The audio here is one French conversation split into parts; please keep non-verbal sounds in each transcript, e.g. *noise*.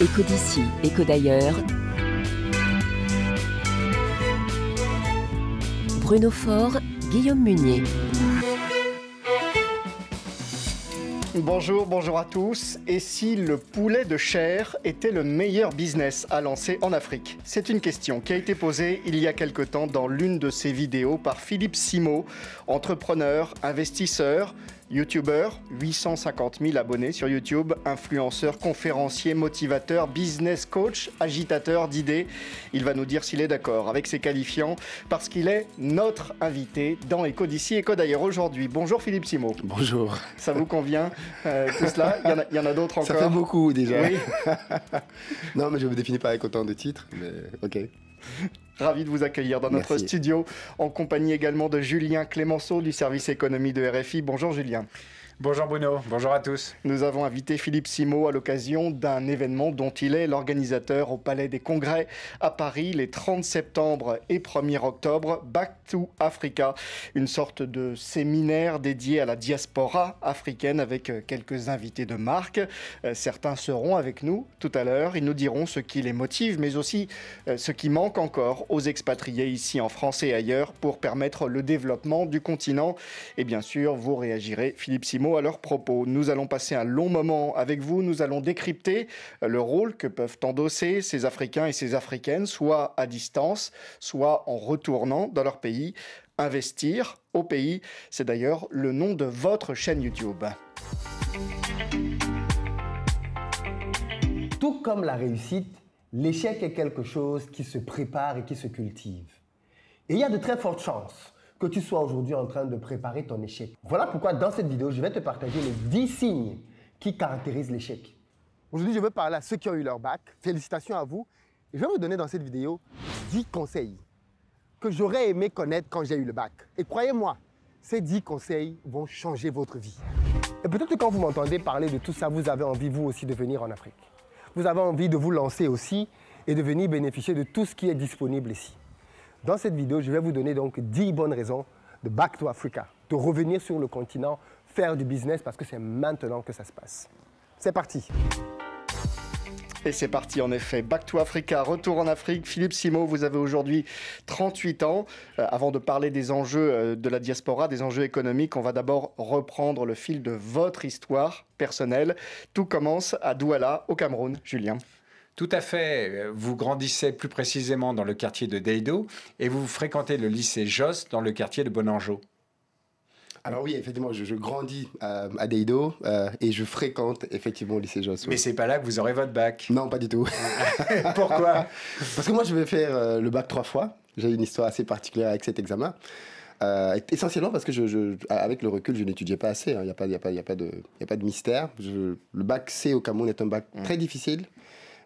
Écho d'ici, écho d'ailleurs. Bruno Faure, Guillaume Munier. Bonjour, bonjour à tous. Et si le poulet de chair était le meilleur business à lancer en Afrique C'est une question qui a été posée il y a quelque temps dans l'une de ses vidéos par Philippe Simo, entrepreneur, investisseur, YouTuber, 850 000 abonnés sur YouTube, influenceur, conférencier, motivateur, business coach, agitateur d'idées. Il va nous dire s'il est d'accord avec ses qualifiants parce qu'il est notre invité dans Eco d'ici, Éco d'ailleurs aujourd'hui. Bonjour Philippe Simo. Bonjour. Ça vous convient euh, tout cela Il y en a, d'autres encore. Ça fait beaucoup déjà. *laughs* non, mais je ne me définis pas avec autant de titres, mais ok. Ravi de vous accueillir dans notre studio, en compagnie également de Julien Clémenceau du service économie de RFI. Bonjour Julien. Bonjour Bruno, bonjour à tous. Nous avons invité Philippe Simo à l'occasion d'un événement dont il est l'organisateur au Palais des Congrès à Paris les 30 septembre et 1er octobre, Back to Africa, une sorte de séminaire dédié à la diaspora africaine avec euh, quelques invités de marque. Euh, certains seront avec nous tout à l'heure, ils nous diront ce qui les motive mais aussi euh, ce qui manque encore aux expatriés ici en France et ailleurs pour permettre le développement du continent. Et bien sûr, vous réagirez Philippe Simo à leur propos. Nous allons passer un long moment avec vous. Nous allons décrypter euh, le rôle que peuvent endosser ces Africains et ces Africaines, soit à distance, soit en retournant dans leur pays. Investir au pays, c'est d'ailleurs le nom de votre chaîne YouTube. Tout comme la réussite, l'échec est quelque chose qui se prépare et qui se cultive. Et il y a de très fortes chances que tu sois aujourd'hui en train de préparer ton échec. Voilà pourquoi dans cette vidéo, je vais te partager les 10 signes qui caractérisent l'échec. Aujourd'hui, je veux parler à ceux qui ont eu leur bac. Félicitations à vous. je vais vous donner dans cette vidéo 10 conseils que j'aurais aimé connaître quand j'ai eu le bac. Et croyez-moi, ces 10 conseils vont changer votre vie. Et peut-être que quand vous m'entendez parler de tout ça, vous avez envie vous aussi de venir en Afrique. Vous avez envie de vous lancer aussi et de venir bénéficier de tout ce qui est disponible ici. Dans cette vidéo, je vais vous donner donc 10 bonnes raisons de back to Africa, de revenir sur le continent, faire du business parce que c'est maintenant que ça se passe. C'est parti et c'est parti en effet. Back to Africa, retour en Afrique. Philippe Simo, vous avez aujourd'hui 38 ans. Euh, avant de parler des enjeux euh, de la diaspora, des enjeux économiques, on va d'abord reprendre le fil de votre histoire personnelle. Tout commence à Douala, au Cameroun. Julien. Tout à fait. Euh, vous grandissez plus précisément dans le quartier de Deido et vous fréquentez le lycée Joss dans le quartier de Bonangeau. Alors oui, effectivement, je, grandis à Deido euh, et je fréquente effectivement le lycée Joss. Mais c'est pas là que vous aurez votre bac. Non, pas du tout. *laughs* Pourquoi Parce que moi, je vais faire euh, le bac trois fois. J'ai une histoire assez particulière avec cet examen. essentiellement parce que avec le recul, je n'étudiais pas assez. Hein. Il n'y a, a, pas de mystère. le bac C au Cameroun est un bac mm. très difficile,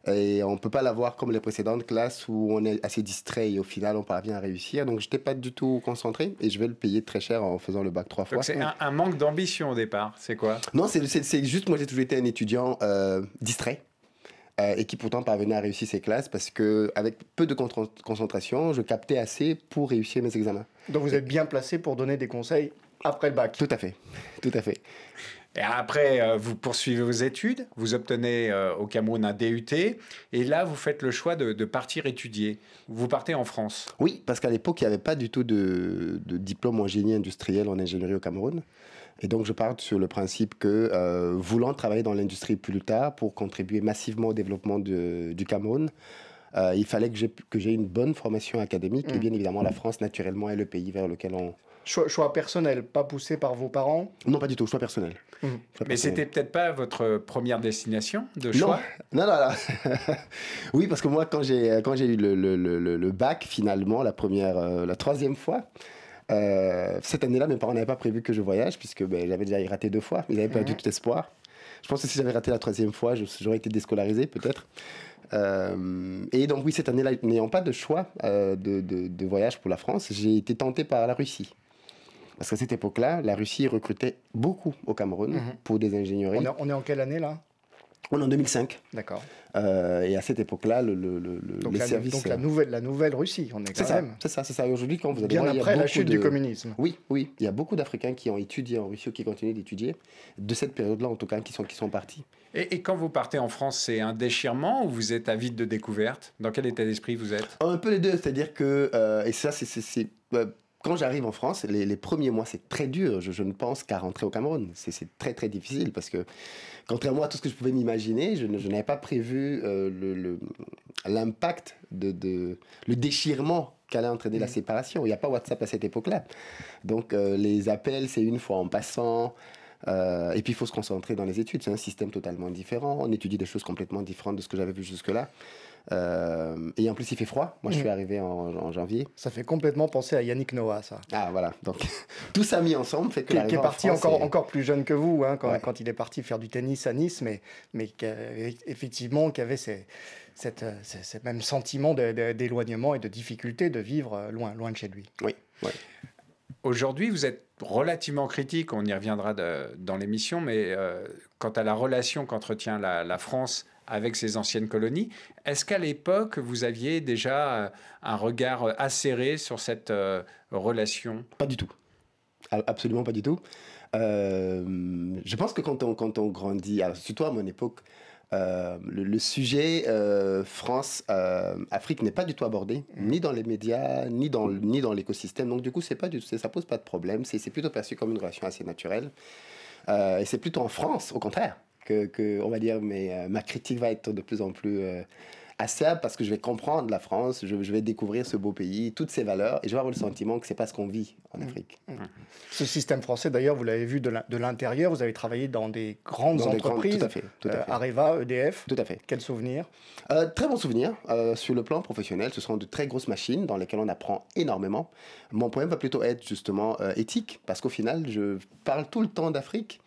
et on ne peut pas l'avoir comme les précédentes classes où on est assez distrait et au final on parvient à réussir. Donc je n'étais pas du tout concentré et je vais le payer très cher en faisant le bac trois fois. c'est un, manque d'ambition au départ, c'est quoi Non, c'est juste moi j'ai toujours été un étudiant euh, distrait. Euh, et qui pourtant parvenait à réussir ses classes parce que avec peu de concentration, je captais assez pour réussir mes examens. Donc vous êtes bien placé pour donner des conseils après le bac. Tout à fait, tout à fait. Et après, euh, vous poursuivez vos études, vous obtenez euh, au Cameroun un DUT, et là, vous faites le choix de, partir étudier. Vous partez en France. Oui, parce qu'à l'époque, il n'y avait pas du tout de, diplôme en génie industriel en ingénierie au Cameroun. Et donc, je pars sur le principe que, euh, voulant travailler dans l'industrie plus tard pour contribuer massivement au développement du Cameroun, il fallait que j'ai une bonne formation académique. Et mm. bien évidemment, la France, naturellement, est le pays vers lequel on, Choix, personnel, pas poussé par vos parents Non, pas du tout, choix personnel. Mmh. Mais c'était peut-être pas votre première destination de choix *laughs* Non, non, non. *laughs* oui, parce que moi, quand j'ai, quand eu le, bac, finalement, la, première, euh, la troisième fois, euh, cette année-là, mes parents n'avaient pas prévu que je voyage, puisque ben, j'avais déjà raté deux fois. Ils avaient pas du tout espoir. Je pense que si j'avais raté la troisième fois, j'aurais été déscolarisé, peut-être. Euh, et donc, oui, cette année-là, n'ayant pas de choix de voyage pour la France, j'ai été tenté par la Russie. Parce qu'à cette époque-là, la Russie recrutait beaucoup au Cameroun mhm. pour des ingénieries. On est, en quelle année là on est en 2005. D'accord. Euh, et à cette époque-là, le, les la, services... Donc la euh, nouvelle, la nouvelle Russie, on est quand même... C'est ça, c'est ça. aujourd'hui, quand vous avez Bien après la chute du communisme. Oui, oui. Il y a beaucoup d'Africains qui ont étudié en Russie ou qui continuent d'étudier, de cette période-là en tout cas, qui sont, qui sont partis. Et, quand vous partez en France, c'est un déchirement ou vous êtes avide de découverte Dans quel état d'esprit vous êtes Un peu les deux, c'est-à-dire que... Euh, et ça, c'est quand j'arrive en France, les, premiers mois, c'est très dur. Je, ne pense qu'à rentrer au Cameroun. C'est très, très difficile parce que, contrairement à tout ce que je pouvais m'imaginer, je, n'avais pas prévu euh, l'impact, le, de, le déchirement qu'allait entraîner la mm. séparation. Il n'y a pas WhatsApp à cette époque-là. Donc, euh, les appels, c'est une fois en passant. Euh, et puis il faut se concentrer dans les études. C'est un système totalement différent. On étudie des choses complètement différentes de ce que j'avais vu jusque-là. Euh, et en plus, il fait froid. Moi, je suis mm. arrivé en, janvier. Ça fait complètement penser à Yannick Noah, ça. Ah, voilà. Donc, *laughs* tout ça mis ensemble fait que. Qui, est parti encore, encore plus jeune que vous, hein, quand, il est parti faire du tennis à Nice, mais, mais effectivement, qui avait ces, euh, même sentiment d'éloignement et de difficulté de vivre loin, loin de chez lui. Oui. Ouais. Aujourd'hui, vous êtes relativement critique, on y reviendra dans l'émission, mais euh, quant à la relation qu'entretient la, France avec ses anciennes colonies, est-ce qu'à l'époque, vous aviez déjà euh, un regard acéré sur cette euh, relation Pas du tout. Absolument pas du tout. je pense que quand on, quand on grandit, alors surtout à mon époque, euh, le, sujet euh, France-Afrique euh, n'est pas du tout abordé, mm. ni dans les médias, ni dans, ni dans l'écosystème. Donc, du coup, c'est pas du, ça pose pas de problème. C'est plutôt perçu comme une relation assez naturelle. et c'est plutôt en France, au contraire, que, que on va dire, mais ma critique va être de plus en plus à parce que je vais comprendre la France, je, vais découvrir ce beau pays, toutes ses valeurs, et je vais avoir le sentiment que c'est pas ce qu'on vit en mmh. Afrique. Mmh. Ce système français, d'ailleurs, vous l'avez vu de l'intérieur, vous avez travaillé dans des grandes entreprises, fait, Areva, EDF. Tout à fait. Euh, e Quels souvenirs euh, Très bons souvenirs. Euh, sur le plan professionnel, ce sont de très grosses machines dans lesquelles on apprend énormément. Mon problème va plutôt être justement éthique, parce qu'au final, je parle tout le temps d'Afrique.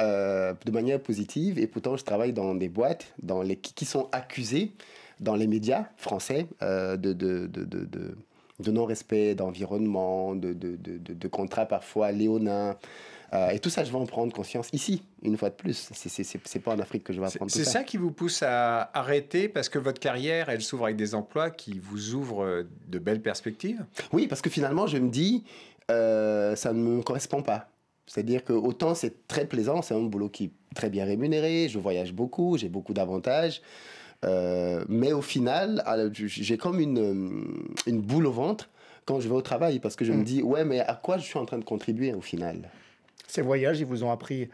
de manière positive et pourtant je travaille dans des boîtes dans les, qui sont accusées dans les médias français euh, de, de, non-respect d'environnement, de, de, contrats parfois léonins. Euh, et tout ça, je vais en prendre conscience ici, une fois de plus. C'est pas en Afrique que je vais apprendre tout ça. C'est ça qui vous pousse à arrêter parce que votre carrière, elle s'ouvre avec des emplois qui vous ouvrent de belles perspectives Oui, parce que finalement, je me dis, euh, ça ne me correspond pas. C'est-à-dire que autant c'est très plaisant, c'est un boulot qui est très bien rémunéré, je voyage beaucoup, j'ai beaucoup d'avantages. Euh, mais au final, j'ai comme une, euh, une boule au ventre quand je vais au travail parce que je me mm. dis, ouais, mais à quoi je suis en train de contribuer au final Ces voyages, ils vous ont appris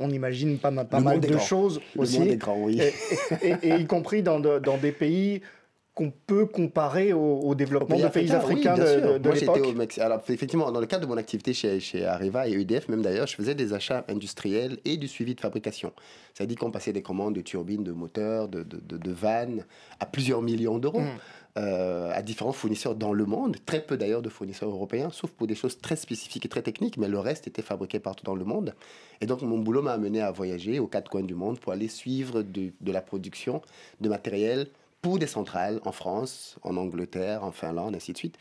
on imagine pas, mal de choses aussi. Grand, et, et, et, et, y compris dans, dans des pays qu'on peut comparer au, développement de pays africains de, l'époque au Mexique. Alors, effectivement, dans le cadre de mon activité chez, chez Arriva et EDF, même d'ailleurs, je faisais des achats industriels et du suivi de fabrication. ça à dire qu'on passait des commandes de turbines, de moteurs, de, de vannes à plusieurs millions d'euros. Mm. Euh, à différents fournisseurs dans le monde, très peu d'ailleurs de fournisseurs européens, sauf pour des choses très spécifiques et très techniques, mais le reste était fabriqué partout dans le monde. Et donc mon boulot m'a amené à voyager aux quatre coins du monde pour aller suivre de, de la production de matériel pour des centrales en France, en Angleterre, en Finlande, ainsi de suite.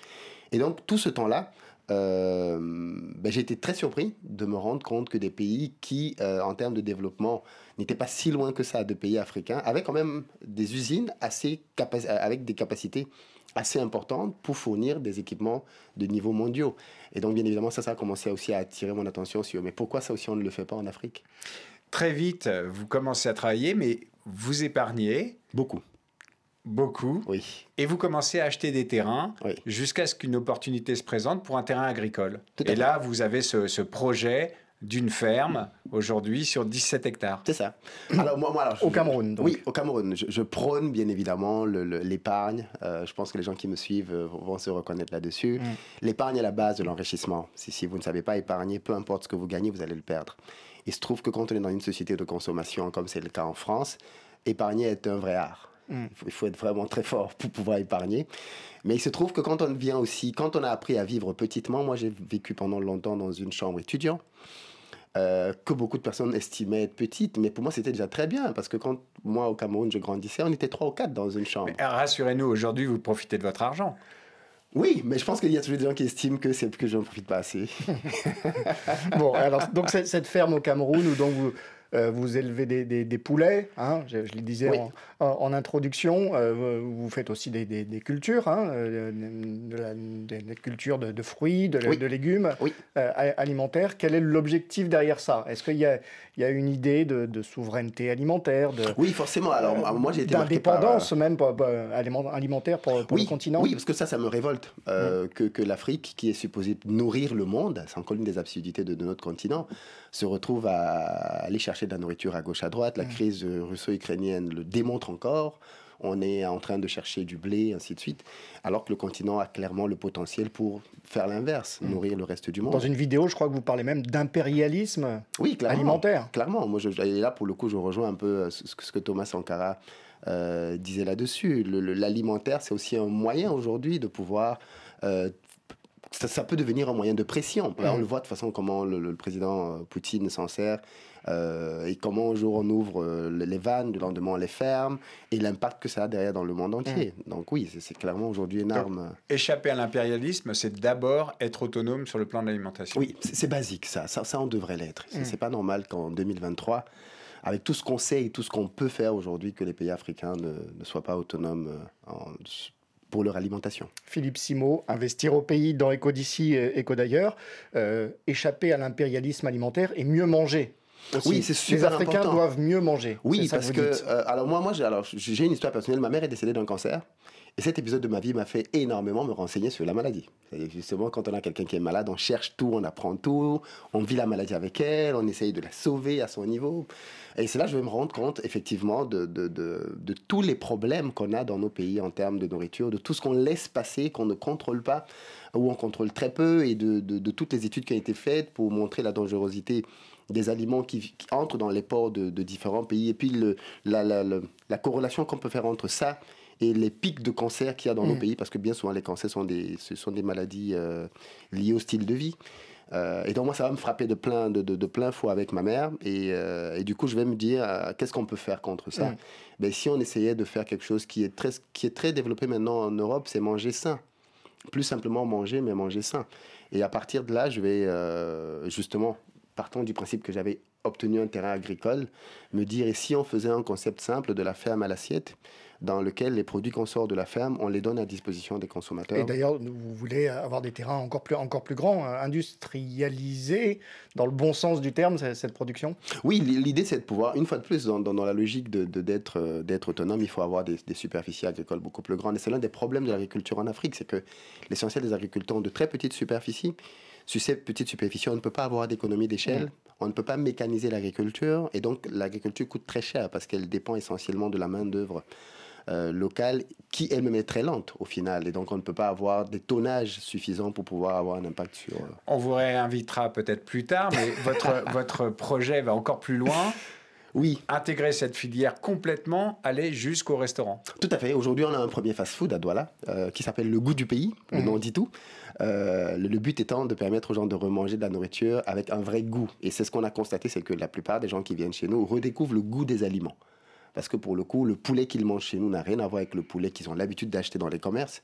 Et donc tout ce temps-là, euh, ben, j'ai été très surpris de me rendre compte que des pays qui, euh, en termes de développement, n'étaient pas si loin que ça de pays africains, avaient quand même des usines assez avec des capacités assez importantes pour fournir des équipements de niveau mondial. Et donc, bien évidemment, ça, ça a commencé aussi à attirer mon attention sur, mais pourquoi ça aussi on ne le fait pas en Afrique Très vite, vous commencez à travailler, mais vous épargnez. Beaucoup beaucoup. Et vous commencez à acheter des terrains jusqu'à ce qu'une opportunité se présente pour un terrain agricole. et là, vous avez ce, projet d'une ferme aujourd'hui sur 17 hectares. C'est ça. Alors, moi, au Cameroun. Oui, au Cameroun. Je, prône bien évidemment l'épargne. Euh, je pense que les gens qui me suivent euh, vont se reconnaître là-dessus. Mm. L'épargne est la base de l'enrichissement. Si, si vous ne savez pas épargner, peu importe ce que vous gagnez, vous allez le perdre. Il se trouve que quand on est dans une société de consommation, comme c'est le cas en France, épargner est un vrai art. Mm. Il, faut, être vraiment très fort pour pouvoir épargner. Mais il se trouve que quand on vient aussi, quand on a appris à vivre petitement, moi j'ai vécu pendant longtemps dans une chambre étudiante. Euh, que beaucoup de personnes estimaient être petite, mais pour moi c'était déjà très bien parce que quand moi au Cameroun je grandissais, on était trois ou quatre dans une chambre. Rassurez-nous, aujourd'hui vous profitez de votre argent. Oui, mais je pense qu'il y a toujours des gens qui estiment que c'est que je n'en profite pas assez. *laughs* bon, alors donc cette, ferme au Cameroun où vous, euh, vous élevez des, poulets, hein, je, le disais euh, en introduction, euh, vous faites aussi des, cultures, hein, euh, de la, des, cultures de, fruits, de, légumes alimentaires. Quel est l'objectif derrière ça Est-ce qu'il y a, il une idée de, souveraineté alimentaire de, Oui, forcément. Alors, moi, j'ai été D'indépendance même alimentaire pour, pour le continent Oui, parce que ça, ça me révolte. Mm. que, que l'Afrique, qui est supposée nourrir le monde, c'est encore une des absurdités de, de, notre continent, se retrouve à aller chercher de la nourriture à gauche, à droite. La mm. crise russo-ukrainienne le démontre encore. On est en train de chercher du blé, ainsi de suite. Alors que le continent a clairement le potentiel pour faire l'inverse, hmm. nourrir le reste du monde. Dans une vidéo, je crois que vous parlez même d'impérialisme oui, clairement, Clairement. Moi, et là, pour le coup, je rejoins un peu euh, ce, que Thomas Sankara euh, disait là-dessus. L'alimentaire, c'est aussi un moyen aujourd'hui de pouvoir euh, ça, peut devenir un moyen de pression. on mm. le voit de façon comment le, président euh, Poutine s'en sert euh, et comment un jour on ouvre euh, les vannes, le lendemain on les ferme et l'impact que ça a derrière dans le monde entier. Mm. Donc oui, c'est clairement aujourd'hui une arme. échapper à l'impérialisme, c'est d'abord être autonome sur le plan de l'alimentation. Oui, c'est basique ça. ça. on devrait l'être. C'est mm. pas normal qu'en 2023 avec tout ce qu'on sait et tout ce qu'on peut faire aujourd'hui, que les pays africains ne, ne soient pas autonomes en, pour leur alimentation. Philippe Simo, investir au pays dans Éco d'ici, Éco d'ailleurs, euh, échapper à l'impérialisme alimentaire et mieux manger. Oui, c'est super Les Africains doivent mieux manger. Oui, parce que, euh, alors moi, moi, j'ai une histoire personnelle. Ma mère est décédée d'un cancer et cet épisode de ma vie m'a fait énormément me renseigner sur la maladie. justement, quand on a quelqu'un qui est malade, on cherche tout, on apprend tout, on vit la maladie avec elle, on essaye de la sauver à son niveau. Et c'est là que je vais me rendre compte, effectivement, de, de, de, tous les problèmes qu'on a dans nos pays en termes de nourriture, de tout ce qu'on laisse passer, qu'on ne contrôle pas, ou on contrôle très peu, et de toutes les études qui ont été faites pour montrer la dangerosité des aliments qui, entrent dans les ports de, de différents pays. Et puis le, la, la, la, la, corrélation qu'on peut faire entre ça et les pics de cancer qu'il y a dans nos mm. pays, parce que bien souvent les cancers sont des, ce sont des maladies euh, liées au style de vie. Euh, et donc moi, ça va me frapper de plein, de, de, plein fouet avec ma mère. Euh, et, du coup, je vais me dire, qu'est-ce qu'on peut faire contre ça mm. ben, Si on essayait de faire quelque chose qui est très, qui est très développé maintenant en Europe, c'est manger sain. Plus simplement manger, mais manger sain. Et à partir de là, je vais justement, partant du principe que j'avais obtenu un terrain agricole, me dire, et si on faisait un concept simple de la ferme à l'assiette dans lequel les produits qu'on sort de la ferme, on les donne à disposition des consommateurs. Et d'ailleurs, vous voulez avoir des terrains encore plus, encore plus grands, euh, industrialisés, dans le bon sens du terme, cette production Oui, l'idée, c'est de pouvoir, une fois de plus, dans, la logique d'être euh, de, autonome, il faut avoir des, superficies agricoles beaucoup plus grandes. Et c'est l'un des problèmes de l'agriculture en Afrique, c'est que l'essentiel des agriculteurs ont de très petites superficies sur ces petites superficies, on ne peut pas avoir d'économie d'échelle, mm. on ne peut pas mécaniser l'agriculture, et donc l'agriculture coûte très cher parce qu'elle dépend essentiellement de la main-d'œuvre. Euh, locale qui elle-même est très lente au final. Et donc on ne peut pas avoir des tonnages suffisants pour pouvoir avoir un impact sur... Euh. On vous réinvitera peut-être plus tard, mais *laughs* votre, votre projet va encore plus loin. Oui. Intégrer cette filière complètement, aller jusqu'au restaurant. Tout à fait. Aujourd'hui, on a un premier fast-food à Douala euh, qui s'appelle Le Goût du Pays. Le mhm. nom dit tout. le, but étant de permettre aux gens de remanger de la nourriture avec un vrai goût. Et c'est ce qu'on a constaté, c'est que la plupart des gens qui viennent chez nous redécouvrent le goût des aliments. Parce que pour le coup, le poulet qu'ils mangent chez nous n'a rien à voir avec le poulet qu'ils ont l'habitude d'acheter dans les commerces.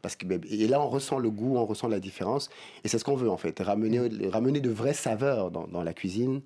Parce que, ben, et là, on ressent le goût, on ressent la différence. Et c'est ce qu'on veut, en fait. Ramener, mm. ramener de vraies saveurs dans, la cuisine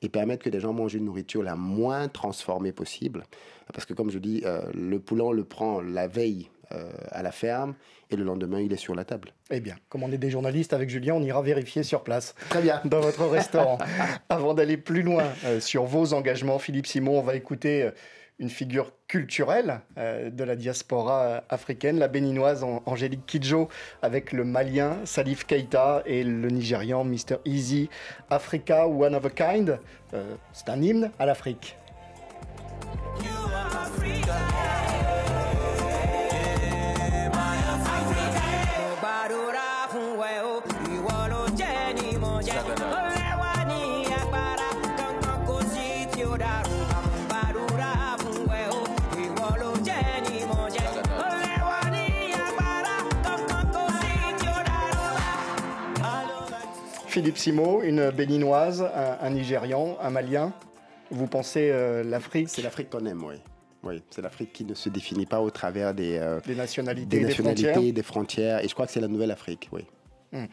et permettre que des gens mangent une nourriture la moins transformée possible. Parce que, comme je dis, euh, le poulet, on le prend la veille euh, à la ferme et le lendemain, il est sur la table. Eh bien, comme on est des journalistes avec Julien, on ira vérifier sur place. Très bien. Dans votre restaurant. *laughs* Avant d'aller plus loin euh, sur vos engagements, Philippe Simon, on va écouter une figure culturelle euh, de la diaspora africaine, la béninoise Angélique Kidjo, avec le malien Salif Keita et le nigérian Mr. Easy. Africa One of a Kind, euh, c'est un hymne à l'Afrique. Philippe Simo, une béninoise, un, Nigérian, un Malien. Vous pensez euh, l'Afrique C'est l'Afrique qu'on aime, oui. Oui, c'est l'Afrique qui ne se définit pas au travers des, euh, nationalités, des, frontières. Et je crois que c'est la nouvelle Afrique, oui. Hmm.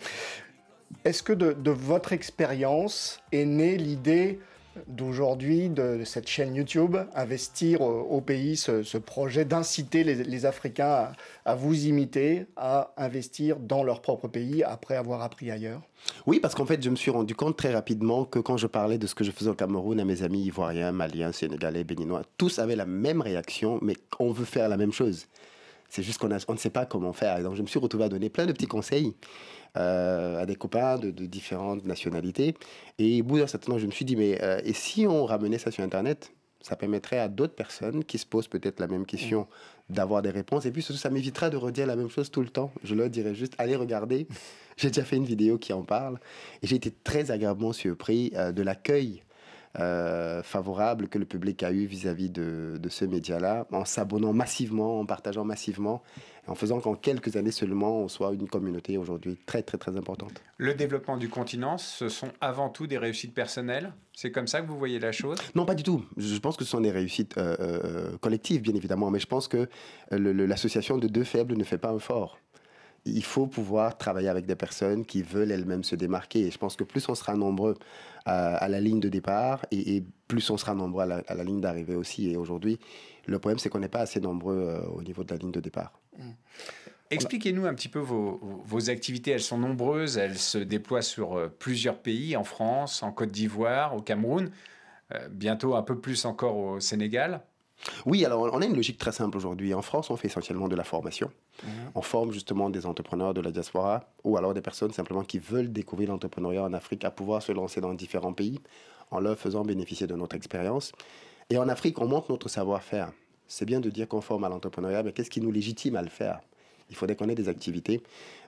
Est-ce que de votre expérience est née l'idée d'aujourd'hui, de, cette chaîne YouTube, investir au pays ce, projet d'inciter les, Africains à, vous imiter, à investir dans leur propre pays après avoir appris ailleurs Oui, parce qu'en fait, je me suis rendu compte très rapidement que quand je parlais de ce que je faisais au Cameroun à mes amis ivoiriens, maliens, sénégalais, béninois, tous avaient la même réaction, mais on veut faire la même chose. C'est juste qu'on ne sait pas comment faire. donc, je me suis retrouvé à donner plein de petits conseils euh, à des copains de, différentes nationalités. Et au bout d'un certain temps, je me suis dit, mais euh, et si on ramenait ça sur Internet ça permettrait à d'autres personnes qui se posent peut-être la même question mm. d'avoir des réponses. Et puis surtout, ça m'évitera de redire la même chose tout le temps. Je leur dirais juste, allez regarder. *laughs* J'ai déjà fait une vidéo qui en parle. Et j'ai été très agréablement surpris euh, de l'accueil euh, favorable que le public a eu vis-à-vis de, ce média-là, en s'abonnant massivement, en partageant massivement, en faisant qu'en quelques années seulement, on soit une communauté aujourd'hui très, très, très importante. Le développement du continent, ce sont avant tout des réussites personnelles C'est comme ça que vous voyez la chose Non, pas du tout. Je pense que ce sont des réussites euh, euh, collectives, bien évidemment, mais je pense que l'association de deux faibles ne fait pas un fort il faut pouvoir travailler avec des personnes qui veulent elles-mêmes se démarquer. Et je pense que plus on sera nombreux euh, à, la ligne de départ et, plus on sera nombreux à la, ligne d'arrivée aussi. Et aujourd'hui, le problème, c'est qu'on n'est pas assez nombreux euh, au niveau de la ligne de départ. Mmh. Expliquez-nous un petit peu vos, activités. Elles sont nombreuses, elles se déploient sur euh, plusieurs pays, en France, en Côte d'Ivoire, au Cameroun, bientôt un peu plus encore au Sénégal. Oui, alors on a une logique très simple aujourd'hui. En France, on fait essentiellement de la formation. On forme justement des entrepreneurs de la diaspora ou alors des personnes simplement qui veulent découvrir l'entrepreneuriat en Afrique à pouvoir se lancer dans différents pays en leur faisant bénéficier de notre expérience. Et en Afrique, on montre notre savoir-faire. C'est bien de dire qu'on forme à l'entrepreneuriat, mais qu'est-ce qui nous légitime à le faire il faudrait qu'on ait des activités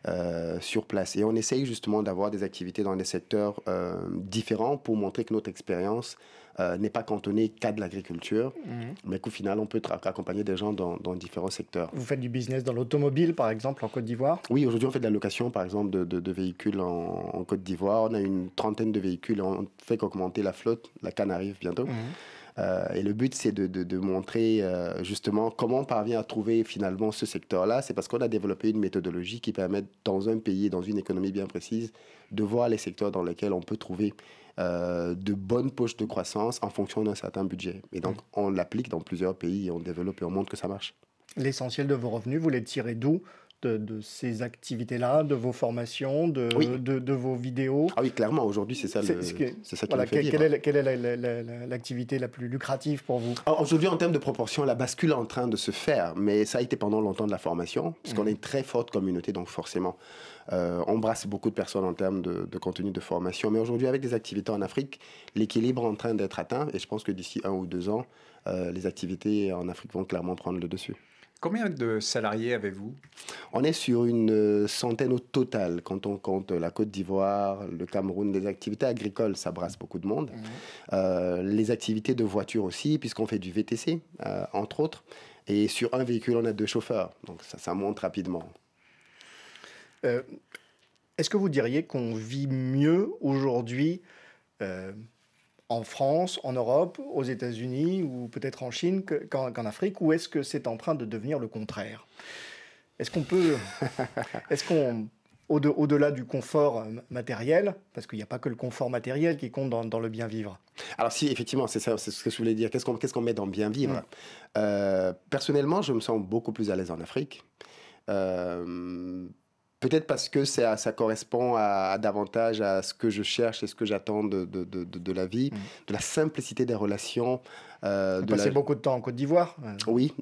euh, sur place. Et on essaye justement d'avoir des activités dans des secteurs euh, différents pour montrer que notre expérience euh, n'est pas cantonné qu'à de l'agriculture, mhm. mais qu'au final, on peut accompagner des gens dans, différents secteurs. Vous faites du business dans l'automobile, par exemple, en Côte d'Ivoire Oui, aujourd'hui, on fait de la location, par exemple, de, véhicules en, Côte d'Ivoire. On a une trentaine de véhicules, on fait qu'augmenter la flotte. La canne arrive bientôt. Mhm. Euh, et le but, c'est de, montrer euh, justement comment on parvient à trouver finalement ce secteur-là. C'est parce qu'on a développé une méthodologie qui permet, dans un pays, dans une économie bien précise, de voir les secteurs dans lesquels on peut trouver euh, de bonnes poches de croissance en fonction d'un certain budget. Et donc, on l'applique dans plusieurs pays on développe et on montre que ça marche. L'essentiel de vos revenus, vous les tirez d'où de, ces activités-là, de vos formations, de, de, vos vidéos Ah oui, clairement, aujourd'hui, c'est ça, qui est. fait quelle, Est, quelle est l'activité la, plus lucrative pour vous Aujourd'hui, en termes de proportion, la bascule est en train de se faire, mais ça a été pendant longtemps de la formation, puisqu'on qu'on mhm. est une très forte communauté, donc forcément, euh, on brasse beaucoup de personnes en termes de, contenu de formation. Mais aujourd'hui, avec des activités en Afrique, l'équilibre est en train d'être atteint, et je pense que d'ici un ou deux ans, euh, les activités en Afrique vont clairement prendre le dessus. Combien de salariés avez-vous On est sur une euh, centaine au total quand on compte la Côte d'Ivoire, le Cameroun, les activités agricoles, ça brasse beaucoup de monde. Mhm. Euh, les activités de voiture aussi, puisqu'on fait du VTC, euh, entre autres. Et sur un véhicule, on a deux chauffeurs. Donc ça, ça monte rapidement. Est-ce que vous diriez qu'on vit mieux aujourd'hui en France, en Europe, aux États-Unis ou peut-être en Chine qu'en Afrique Ou est-ce que c'est en train de devenir le contraire Est-ce qu'on peut. *laughs* est-ce qu'on. Au-delà du confort euh, matériel, parce qu'il n'y a pas que le confort matériel qui compte dans, dans le bien vivre. Alors si, effectivement, c'est ça, ce que je voulais dire. Qu'est-ce qu'on qu'est-ce qu'on met dans bien vivre mm. euh, Personnellement, je me sens beaucoup plus à l'aise en Afrique. Euh, Peut-être parce que ça, correspond à, davantage à ce que je cherche et ce que j'attends de, la vie, mm. de la simplicité des relations. Euh, de passé beaucoup de temps en Côte d'Ivoire. Euh, oui,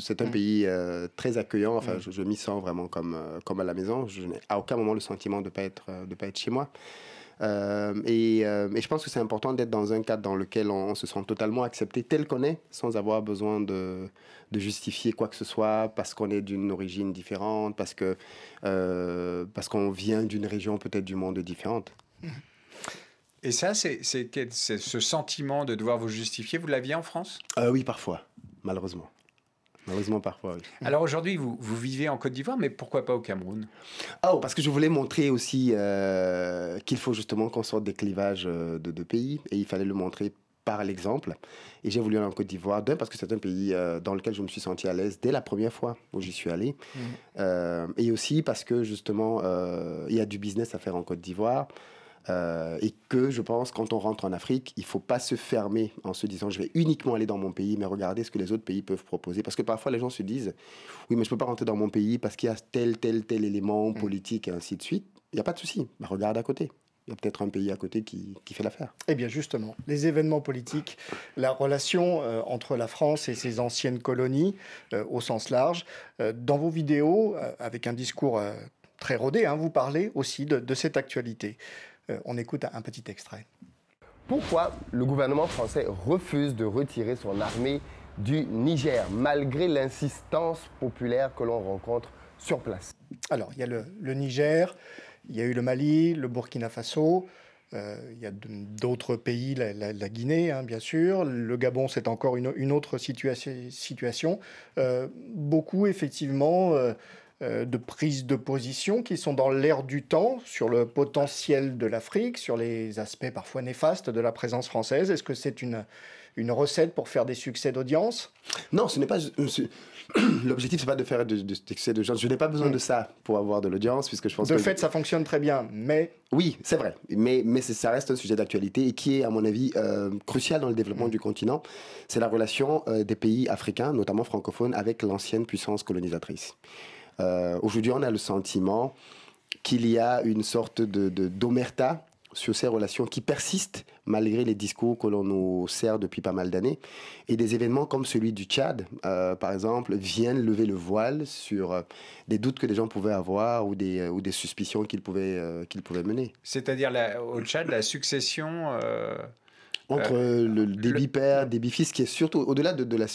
c'est un mm. pays euh, très accueillant. Enfin, mm. je, m'y sens vraiment comme, euh, comme à la maison. Je n'ai à aucun moment le sentiment de ne pas, être, de pas être chez moi. Euh, euh, et, je pense que c'est important d'être dans un cadre dans lequel on, se sent totalement accepté tel qu'on est, sans avoir besoin de, justifier quoi que ce soit parce qu'on est d'une origine différente, parce euh, parce qu'on vient d'une région peut-être du monde différente. Et ça, c'est ce sentiment de devoir vous justifier, vous l'aviez en France Oui, parfois, malheureusement. Malheureusement, parfois, Alors aujourd'hui, vous, vivez en Côte d'Ivoire, mais pourquoi pas au Cameroun Oh, parce que je voulais montrer aussi euh, qu'il faut justement qu'on sorte des clivages euh, de deux pays, et il fallait le montrer par l'exemple. Et j'ai voulu aller en Côte d'Ivoire, d'un, parce que c'est un pays euh, dans lequel je me suis senti à l'aise dès la première fois où j'y suis allé. Mhm. et aussi parce que justement, il y a du business à faire en Côte d'Ivoire. Euh, et que je pense, quand on rentre en Afrique, il ne faut pas se fermer en se disant je vais uniquement aller dans mon pays, mais regarder ce que les autres pays peuvent proposer. Parce que parfois, les gens se disent oui, mais je ne peux pas rentrer dans mon pays parce qu'il y a tel, tel, tel élément mm. politique et ainsi de suite. Il n'y a pas de souci. Bah, regarde à côté. Il y a peut-être un pays à côté qui, qui fait l'affaire. Eh bien justement, les événements politiques, la relation euh, entre la France et ses anciennes colonies euh, au sens large, dans vos vidéos, avec un discours très rodé, hein, vous parlez aussi de, de cette actualité. Euh, on écoute un petit extrait. Pourquoi le gouvernement français refuse de retirer son armée du Niger, malgré l'insistance populaire que l'on rencontre sur place Alors, il y a le, Niger, il y a eu le Mali, le Burkina Faso, euh, il y a d'autres pays, la, Guinée, hein, bien sûr. Le Gabon, c'est encore une, autre situation. Euh, beaucoup, effectivement, euh, de prise de position qui sont dans l'air du temps sur le potentiel de l'Afrique, sur les aspects parfois néfastes de la présence française Est-ce que c'est une, une recette pour faire des succès d'audience Non, ce n'est pas. Euh, *clears throat* l'objectif, c'est pas de faire des succès de, d'audience. je n'ai pas besoin de ça pour avoir de l'audience, puisque je pense de que. fait, ça fonctionne très bien, mais. Oui, c'est vrai. Mais, mais ça reste un sujet d'actualité et qui est, à mon avis, euh, crucial dans le développement mm. du continent. C'est la relation des pays africains, notamment francophones, avec l'ancienne puissance colonisatrice. Euh, aujourd'hui, on a le sentiment qu'il y a une sorte de d'omerta sur ces relations qui persistent malgré les discours que l'on nous sert depuis pas mal d'années. Et des événements comme celui du Tchad, euh, par exemple, viennent lever le voile sur euh, des doutes que des gens pouvaient avoir ou des, ou des suspicions qu'ils pouvaient, qu'ils pouvaient mener. C'est-à-dire au Tchad, la succession entre euh, euh, le, débit père, débit fils, qui est surtout au-delà de, la,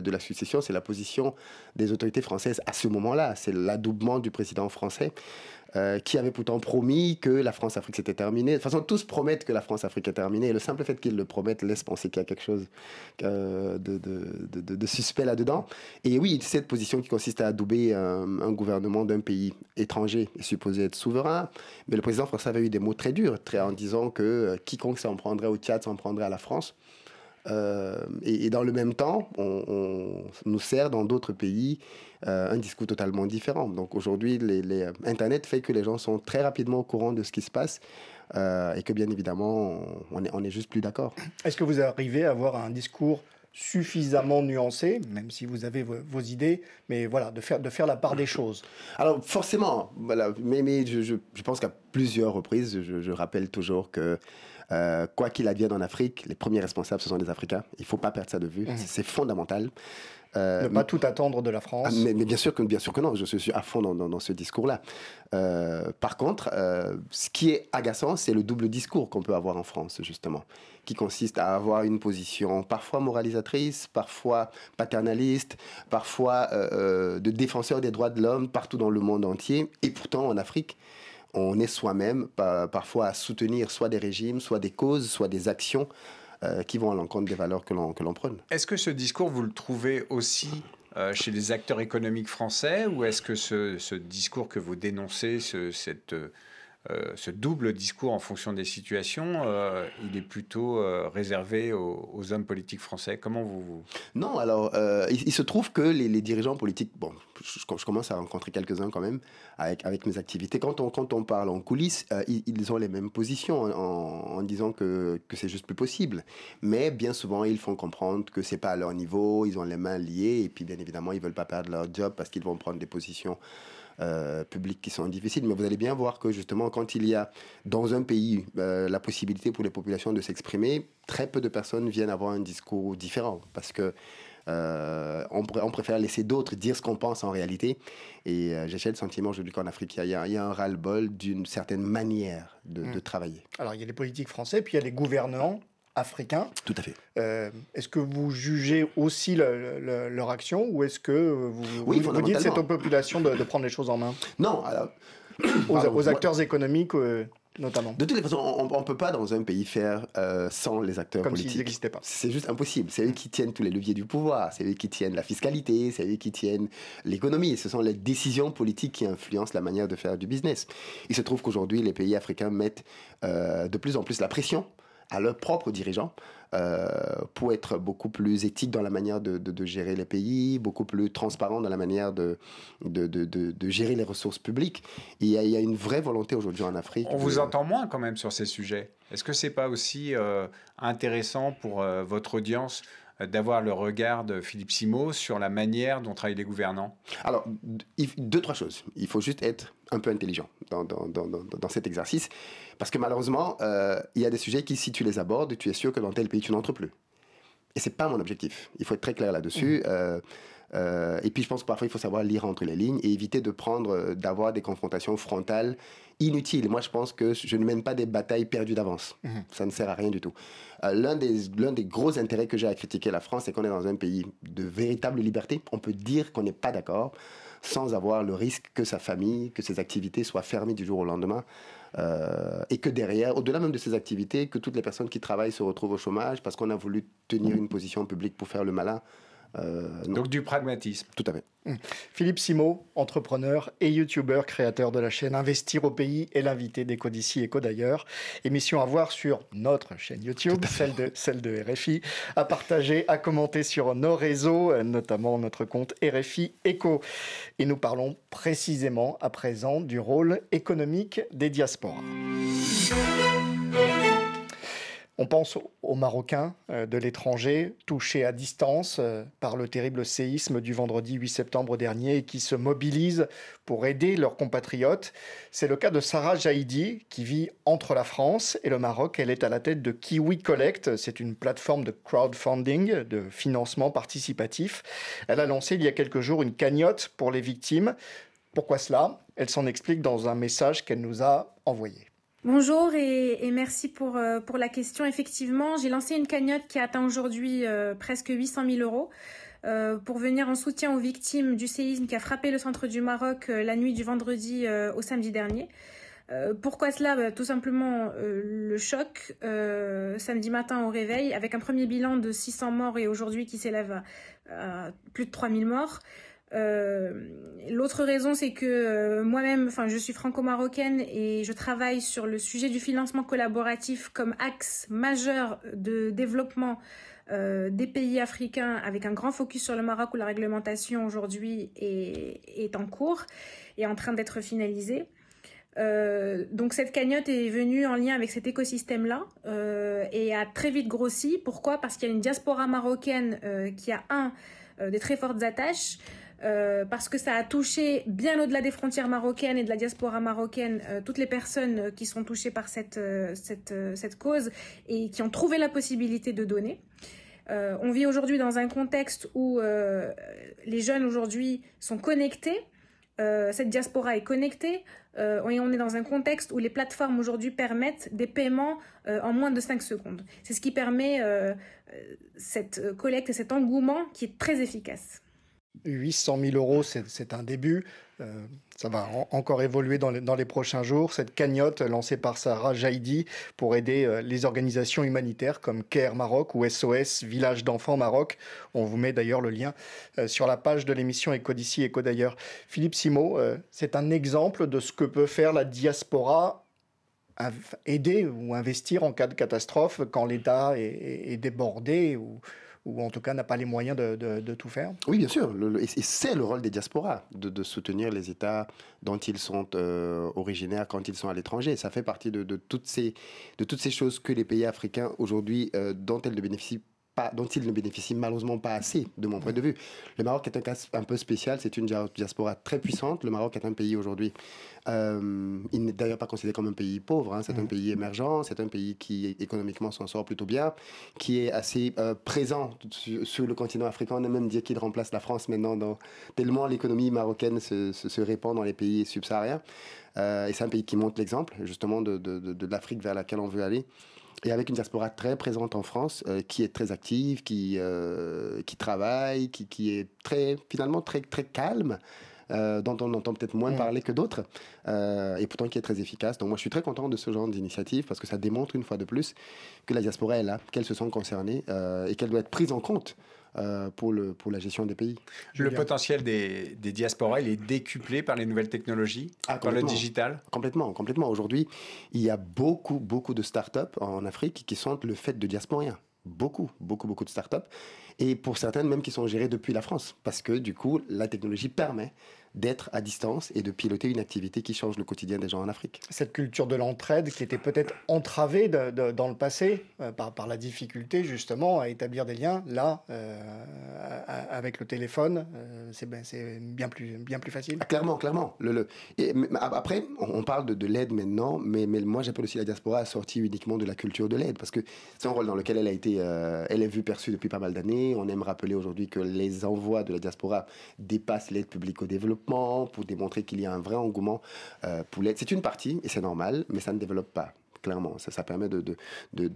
de la succession, c'est la position des autorités françaises à ce moment-là. C'est l'adoubement du président français. Euh, qui avait pourtant promis que la France-Afrique s'était terminée. De toute façon, tous promettent que la France-Afrique est terminée. Et le simple fait qu'ils le promettent laisse penser qu'il y a quelque chose euh, de, suspect là-dedans. Et oui, cette position qui consiste à adouber un, gouvernement d'un pays étranger supposé être souverain. Mais le président français avait eu des mots très durs, très, en disant que euh, quiconque s'en prendrait au Tchad s'en prendrait à la France. Euh, et, dans le même temps, on, nous sert dans d'autres pays euh, un discours totalement différent. Donc aujourd'hui, les, euh, Internet fait que les gens sont très rapidement au courant de ce qui se passe. et que bien évidemment, on n'est on est juste plus d'accord. Est-ce que vous arrivez à avoir un discours suffisamment nuancé, même si vous avez vos, idées, mais voilà, de faire, de faire la part des choses. Alors forcément, mais, mais je, pense qu'à plusieurs reprises, je, je rappelle toujours que euh, quoi qu'il advienne en Afrique, les premiers responsables, ce sont les Africains. Il ne faut pas perdre ça de vue. Mhm. C'est fondamental. Euh, ne pas tout attendre de la ah, France. mais, bien, sûr que, bien non, je suis à fond dans, ce discours-là. Euh, par contre, euh, ce qui est agaçant, c'est le double discours qu'on peut avoir en France, justement, qui consiste à avoir une position parfois moralisatrice, parfois paternaliste, parfois de défenseur des droits de l'homme partout dans le monde entier, et pourtant en Afrique on est soi-même parfois à soutenir soit des régimes, soit des causes, soit des actions euh, qui vont à l'encontre des valeurs que l'on, que l'on prône. Est-ce que ce discours, vous le trouvez aussi euh, chez les acteurs économiques français ou est-ce que ce, discours que vous dénoncez, cette euh, euh, ce double discours en fonction des situations, euh, il est plutôt euh, réservé aux, hommes politiques français. Comment vous... Non, alors, il, se trouve que les, dirigeants politiques, bon, je, je commence à rencontrer quelques-uns quand même avec, avec mes activités. Quand on, quand on parle en coulisses, ils, ont les mêmes positions en, en disant que, que c'est juste plus possible. Mais bien souvent, ils font comprendre que c'est pas à leur niveau, ils ont les mains liées, et puis bien évidemment, ils veulent pas perdre leur job parce qu'ils vont prendre des positions euh, publics qui sont difficiles. Mais vous allez bien voir que justement, quand il y a dans un pays euh, la possibilité pour les populations de s'exprimer, très peu de personnes viennent avoir un discours différent parce que euh, on, préfère laisser d'autres dire ce qu'on pense en réalité. Et j'ai le sentiment aujourd'hui qu'en Afrique, il y, a un ras-le-bol d'une certaine manière de, de, hmm. travailler. Alors, il y a les politiques français, puis il y a les gouvernants africains. Tout à fait. Euh, est-ce que vous jugez aussi leur action ou est-ce que vous, vous, dites c'est aux de, de, prendre les choses en main Non, aux, acteurs économiques euh, notamment. De toutes les façons, on ne peut pas dans un pays faire euh, sans les acteurs politiques. Comme s'ils n'existaient pas. C'est juste impossible. C'est eux qui tiennent tous les leviers du pouvoir, c'est eux qui tiennent la fiscalité, c'est eux qui tiennent l'économie. Ce sont les décisions politiques qui influencent la manière de faire du business. Il se trouve qu'aujourd'hui, les pays africains mettent de plus en plus la pression à leurs propres dirigeants euh, pour être beaucoup plus éthique dans la manière de, de, gérer les pays, beaucoup plus transparent dans la manière de, de, de gérer les ressources publiques. Il y, a, il une vraie volonté aujourd'hui en Afrique. On vous entend moins quand même sur ces sujets. Est-ce que ce n'est pas aussi euh, intéressant pour euh, votre audience d'avoir le regard de Philippe Simo sur la manière dont travaillent les gouvernants Alors, deux, trois choses. Il faut juste être un peu intelligent dans, dans, cet exercice, parce que malheureusement, euh, il y a des sujets qui, si tu les abordes, tu es sûr que dans tel pays, tu n'entres plus. Et c'est pas mon objectif. Il faut être très clair là-dessus. Mmh. Euh, euh, et puis je pense que parfois il faut savoir lire entre les lignes et éviter de prendre, euh, d'avoir des confrontations frontales inutiles. Moi je pense que je ne mène pas des batailles perdues d'avance. Mhm. Ça ne sert à rien du tout. Euh, l'un, des, gros intérêts que j'ai à critiquer la France, c'est qu'on est dans un pays de véritable liberté. On peut dire qu'on n'est pas d'accord sans avoir le risque que sa famille, que ses activités soient fermées du jour au lendemain. et que derrière, au-delà même de ces activités, que toutes les personnes qui travaillent se retrouvent au chômage parce qu'on a voulu tenir une position publique pour faire le malin. Euh, Donc du pragmatisme. Tout à fait. Mmh. Philippe Simo, entrepreneur et youtubeur, créateur de la chaîne Investir au pays et l'invité d'Eco d'ici, Eco d'ailleurs. Émission à voir sur notre chaîne YouTube, celle de, celle de RFI, à partager, à commenter sur nos réseaux, euh, notamment notre compte RFI Eco. Et nous parlons précisément à présent du rôle économique des diasporas. On pense aux Marocains euh, de l'étranger touchés à distance euh, par le terrible séisme du vendredi 8 septembre dernier et qui se mobilisent pour aider leurs compatriotes. C'est le cas de Sarah Jaidi qui vit entre la France et le Maroc. Elle est à la tête de Kiwi Collect. C'est une plateforme de crowdfunding, de financement participatif. Elle a lancé il y a quelques jours une cagnotte pour les victimes. Pourquoi cela Elle s'en explique dans un message qu'elle nous a envoyé. Bonjour et, merci euh, pour, la question. Effectivement, j'ai lancé une cagnotte qui atteint aujourd'hui euh, presque 800 000 euros euh, pour venir en soutien aux victimes du séisme qui a frappé le centre du Maroc la nuit du vendredi au samedi dernier. pourquoi cela bah, Tout simplement le choc samedi matin au réveil avec un premier bilan de 600 morts et aujourd'hui qui s'élève à, plus de 3000 morts. Euh, l'autre raison, c'est que euh, moi-même, enfin, je suis franco-marocaine et je travaille sur le sujet du financement collaboratif comme axe majeur de développement euh, des pays africains, avec un grand focus sur le Maroc où la réglementation aujourd'hui est, en cours et en train d'être finalisée. donc cette cagnotte est venue en lien avec cet écosystème-là et a très vite grossi. Pourquoi Parce qu'il y a une diaspora marocaine qui a un des très fortes attaches. Euh, parce que ça a touché bien au-delà des frontières marocaines et de la diaspora marocaine euh, toutes les personnes euh, qui sont touchées par cette, cette cause et qui ont trouvé la possibilité de donner. on vit aujourd'hui dans un contexte où les jeunes aujourd'hui sont connectés, cette diaspora est connectée, et on est dans un contexte où les plateformes aujourd'hui permettent des paiements en moins de 5 secondes. C'est ce qui permet cette collecte et cet engouement qui est très efficace. 800 000 euros, c'est un début. Euh, ça va encore évoluer dans les, prochains jours. Cette cagnotte lancée par Sarah Jaidi pour aider euh, les organisations humanitaires comme CARE Maroc ou SOS Village d'enfants Maroc. On vous met d'ailleurs le lien euh, sur la page de l'émission Éco d'ici, Éco d'ailleurs. Philippe Simo, c'est un exemple de ce que peut faire la diaspora aider ou investir en cas de catastrophe quand l'État est, est débordé ou, ou en tout cas n'a pas les moyens de, tout faire Oui, bien sûr. et c'est le rôle des diasporas de, soutenir les États dont ils sont euh, originaires quand ils sont à l'étranger. Ça fait partie de, toutes ces, choses que les pays africains aujourd'hui, euh, dont elles ne bénéficient dont il ne bénéficie malheureusement pas assez, de mon point de vue. Le Maroc est un cas un peu spécial, c'est une diaspora très puissante. Le Maroc est un pays aujourd'hui, euh, il n'est d'ailleurs pas considéré comme un pays pauvre, hein. c'est un mmh. pays émergent, c'est un pays qui économiquement s'en sort plutôt bien, qui est assez euh, présent sur, le continent africain. On a même dit qu'il remplace la France maintenant, dans, tellement l'économie marocaine se, répand dans les pays subsahariens. Euh, et c'est un pays qui montre l'exemple justement de l'Afrique vers laquelle on veut aller et avec une diaspora très présente en France, euh, qui est très active, qui, euh, travaille, qui, est très, finalement très, très calme. Euh, dont on entend peut-être moins mm. parler que d'autres, et pourtant qui est très efficace. Donc moi, je suis très content de ce genre d'initiative parce que ça démontre une fois de plus que la diaspora est là, qu'elle se sent concernée et qu'elle doit être prise en compte euh, pour, le, pour la gestion des pays. Le potentiel des, des diasporas, il est décuplé par les nouvelles technologies, ah, par le digital Complètement, complètement. Aujourd'hui, il y a beaucoup, beaucoup de start-up en Afrique qui sont le fait de diasporiens beaucoup, beaucoup, beaucoup de start-up. et pour certaines même qui sont gérées depuis la France, parce que du coup, la technologie permet d'être à distance et de piloter une activité qui change le quotidien des gens en Afrique. Cette culture de l'entraide qui était peut-être entravée dans le passé euh, par, par, la difficulté justement à établir des liens, là, euh, avec le téléphone, euh, ben, c'est bien, plus, bien plus facile. Ah, clairement, clairement. Le, après, on parle de, l'aide maintenant, mais, mais moi j'appelle aussi la diaspora à sortir uniquement de la culture de l'aide parce que c'est un rôle dans lequel elle a été, elle est vue perçue depuis pas mal d'années. On aime rappeler aujourd'hui que les envois de la diaspora dépassent l'aide publique au développement pour démontrer qu'il y a un vrai engouement euh, pour l'aide. C'est une partie, et c'est normal, mais ça ne développe pas clairement. Ça, ça permet de, de, de,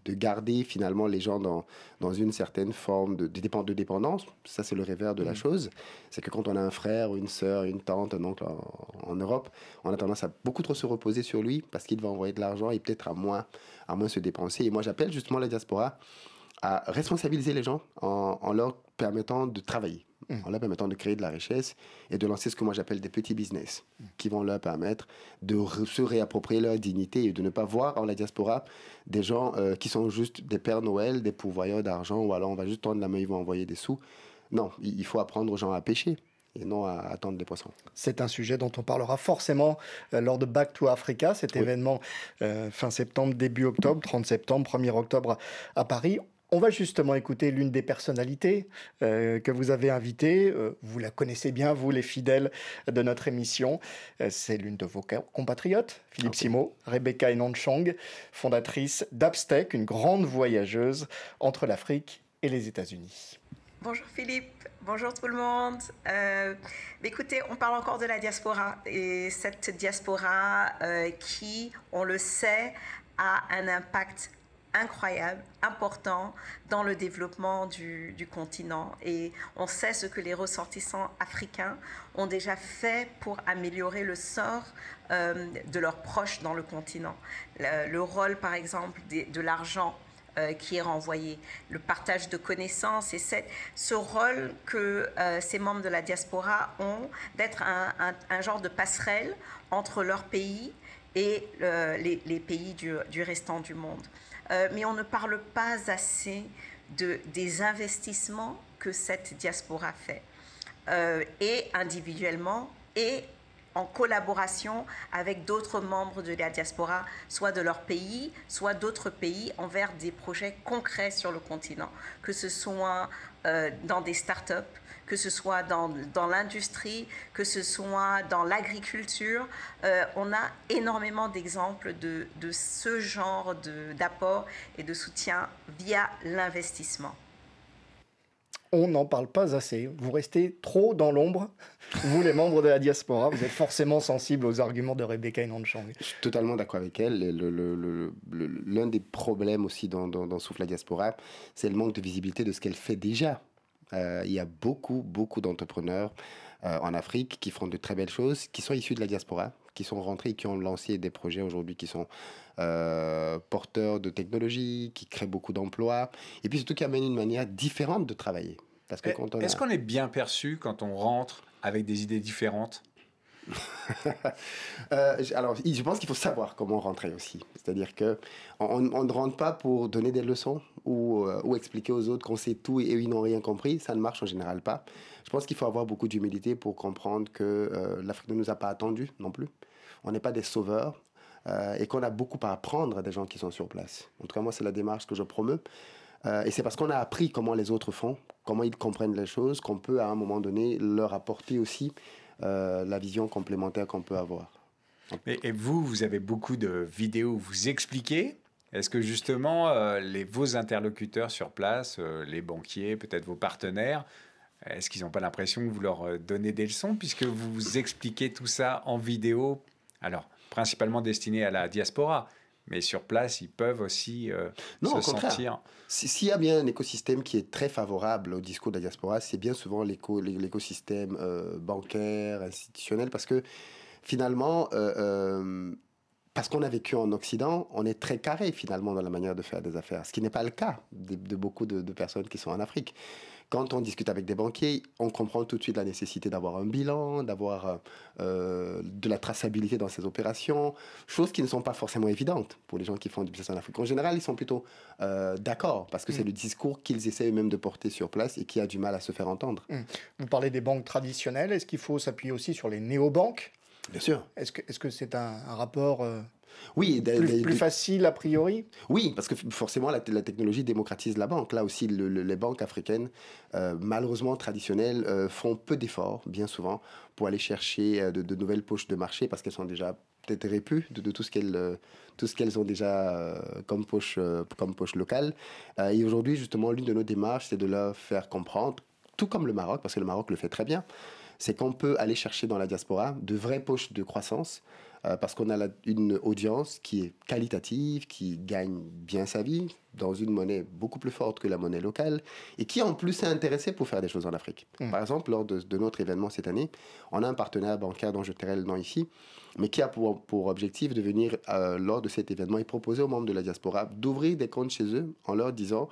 de, garder finalement les gens dans, dans une certaine forme de, de dépendance. Ça, c'est le revers de la mm. chose. C'est que quand on a un frère, ou une sœur, une tante, un oncle en, Europe, on a tendance à beaucoup trop se reposer sur lui parce qu'il va envoyer de l'argent et peut-être à moins, à moins se dépenser. Et moi, j'appelle justement la diaspora à responsabiliser les gens en leur permettant de travailler, mmh. en leur permettant de créer de la richesse et de lancer ce que moi j'appelle des petits business, mmh. qui vont leur permettre de se réapproprier leur dignité et de ne pas voir en la diaspora des gens euh, qui sont juste des pères Noël, des pourvoyeurs d'argent, ou alors on va juste tendre la main, ils vont envoyer des sous. Non, il faut apprendre aux gens à pêcher et non à attendre des poissons. C'est un sujet dont on parlera forcément euh, lors de Back to Africa, cet événement euh, fin septembre, début octobre, 30 septembre, 1er octobre à Paris. On va justement écouter l'une des personnalités euh, que vous avez invitée. Euh, vous la connaissez bien, vous les fidèles de notre émission. Euh, c'est l'une de vos compatriotes, Philippe Simo, Rebecca Inonchong, fondatrice d'Abstec, une grande voyageuse entre l'Afrique et les États-Unis. Bonjour Philippe, bonjour tout le monde. écoutez, on parle encore de la diaspora et cette diaspora qui, on le sait, a un impact incroyable, important dans le développement du, du, continent. Et on sait ce que les ressortissants africains ont déjà fait pour améliorer le sort euh, de leurs proches dans le continent. Le, rôle, par exemple, de l'argent euh, qui est renvoyé, le partage de connaissances et ce rôle que euh, ces membres de la diaspora ont d'être un, un, genre de passerelle entre leur pays et les, les, pays du, du restant du monde. Euh, mais on ne parle pas assez des investissements que cette diaspora fait, euh, et individuellement, et en collaboration avec d'autres membres de la diaspora, soit de leur pays, soit d'autres pays, envers des projets concrets sur le continent, que ce soit euh, dans des start-up, que ce soit dans, l'industrie, que ce soit dans l'agriculture. Euh, on a énormément d'exemples de, ce genre d'apport et de soutien via l'investissement. On n'en parle pas assez. Vous restez trop dans l'ombre, vous les membres de la diaspora. Vous êtes forcément sensibles aux arguments de Rebecca Nanchang. Je suis totalement d'accord avec elle. L'un des problèmes aussi dans, dans, dans Souffle la diaspora, c'est le manque de visibilité de ce qu'elle fait déjà euh, il y a beaucoup, beaucoup d'entrepreneurs euh, en Afrique qui font de très belles choses, qui sont issus de la diaspora, qui sont rentrés, qui ont lancé des projets aujourd'hui qui sont euh, porteurs de technologies, qui créent beaucoup d'emplois, et puis surtout qui amènent une manière différente de travailler. Eh, est-ce qu'on est bien perçu quand on rentre avec des idées différentes *laughs* Euh, alors, je pense qu'il faut savoir comment rentrer aussi. C'est-à-dire que on, ne rentre pas pour donner des leçons euh, ou, expliquer aux autres qu'on sait tout et, ils n'ont rien compris. Ça ne marche en général pas. Je pense qu'il faut avoir beaucoup d'humilité pour comprendre que euh, l'Afrique ne nous a pas attendus non plus. On n'est pas des sauveurs et qu'on a beaucoup à apprendre des gens qui sont sur place. En tout cas, moi, c'est la démarche que je promeux et c'est parce qu'on a appris comment les autres font, comment ils comprennent les choses, qu'on peut à un moment donné leur apporter aussi euh, la vision complémentaire qu'on peut avoir. Et, vous, vous avez beaucoup de vidéos où vous expliquez. Est-ce que justement, euh, les, vos interlocuteurs sur place, euh, les banquiers, peut-être vos partenaires, est-ce qu'ils n'ont pas l'impression que vous leur donnez des leçons puisque vous expliquez tout ça en vidéo Alors, principalement destiné à la diaspora, mais sur place, ils peuvent aussi euh, non, se au sentir. S'il y a bien un écosystème qui est très favorable au discours de la diaspora, c'est bien souvent l'écosystème euh, bancaire, institutionnel, parce que finalement, euh, euh, parce qu'on a vécu en Occident, on est très carré finalement dans la manière de faire des affaires, ce qui n'est pas le cas de, beaucoup de, personnes qui sont en Afrique. Quand on discute avec des banquiers, on comprend tout de suite la nécessité d'avoir un bilan, d'avoir euh, euh, de la traçabilité dans ses opérations, choses qui ne sont pas forcément évidentes pour les gens qui font du business en Afrique. En général, ils sont plutôt euh, d'accord parce que mm. c'est le discours qu'ils essaient eux-mêmes de porter sur place et qui a du mal à se faire entendre. Mm. Vous parlez des banques traditionnelles, est-ce qu'il faut s'appuyer aussi sur les néobanques Bien sûr. Est-ce que c'est -ce un, rapport euh, oui, plus, facile a priori Oui, parce que forcément la, technologie démocratise la banque. Là aussi, les banques africaines, euh, malheureusement traditionnelles, euh, font peu d'efforts, bien souvent, pour aller chercher de, nouvelles poches de marché parce qu'elles sont déjà peut-être répues de, de, tout ce qu'elles tout ce qu'elles ont déjà comme poche comme poche locale. et aujourd'hui, justement, l'une de nos démarches, c'est de leur faire comprendre, tout comme le Maroc, parce que le Maroc le fait très bien c'est qu'on peut aller chercher dans la diaspora de vraies poches de croissance euh, parce qu'on a une audience qui est qualitative, qui gagne bien sa vie dans une monnaie beaucoup plus forte que la monnaie locale et qui en plus est intéressée pour faire des choses en Afrique. Mm. Par exemple, lors de, notre événement cette année, on a un partenaire bancaire dont je tairai le nom ici, mais qui a pour, objectif de venir euh, lors de cet événement et proposer aux membres de la diaspora d'ouvrir des comptes chez eux en leur disant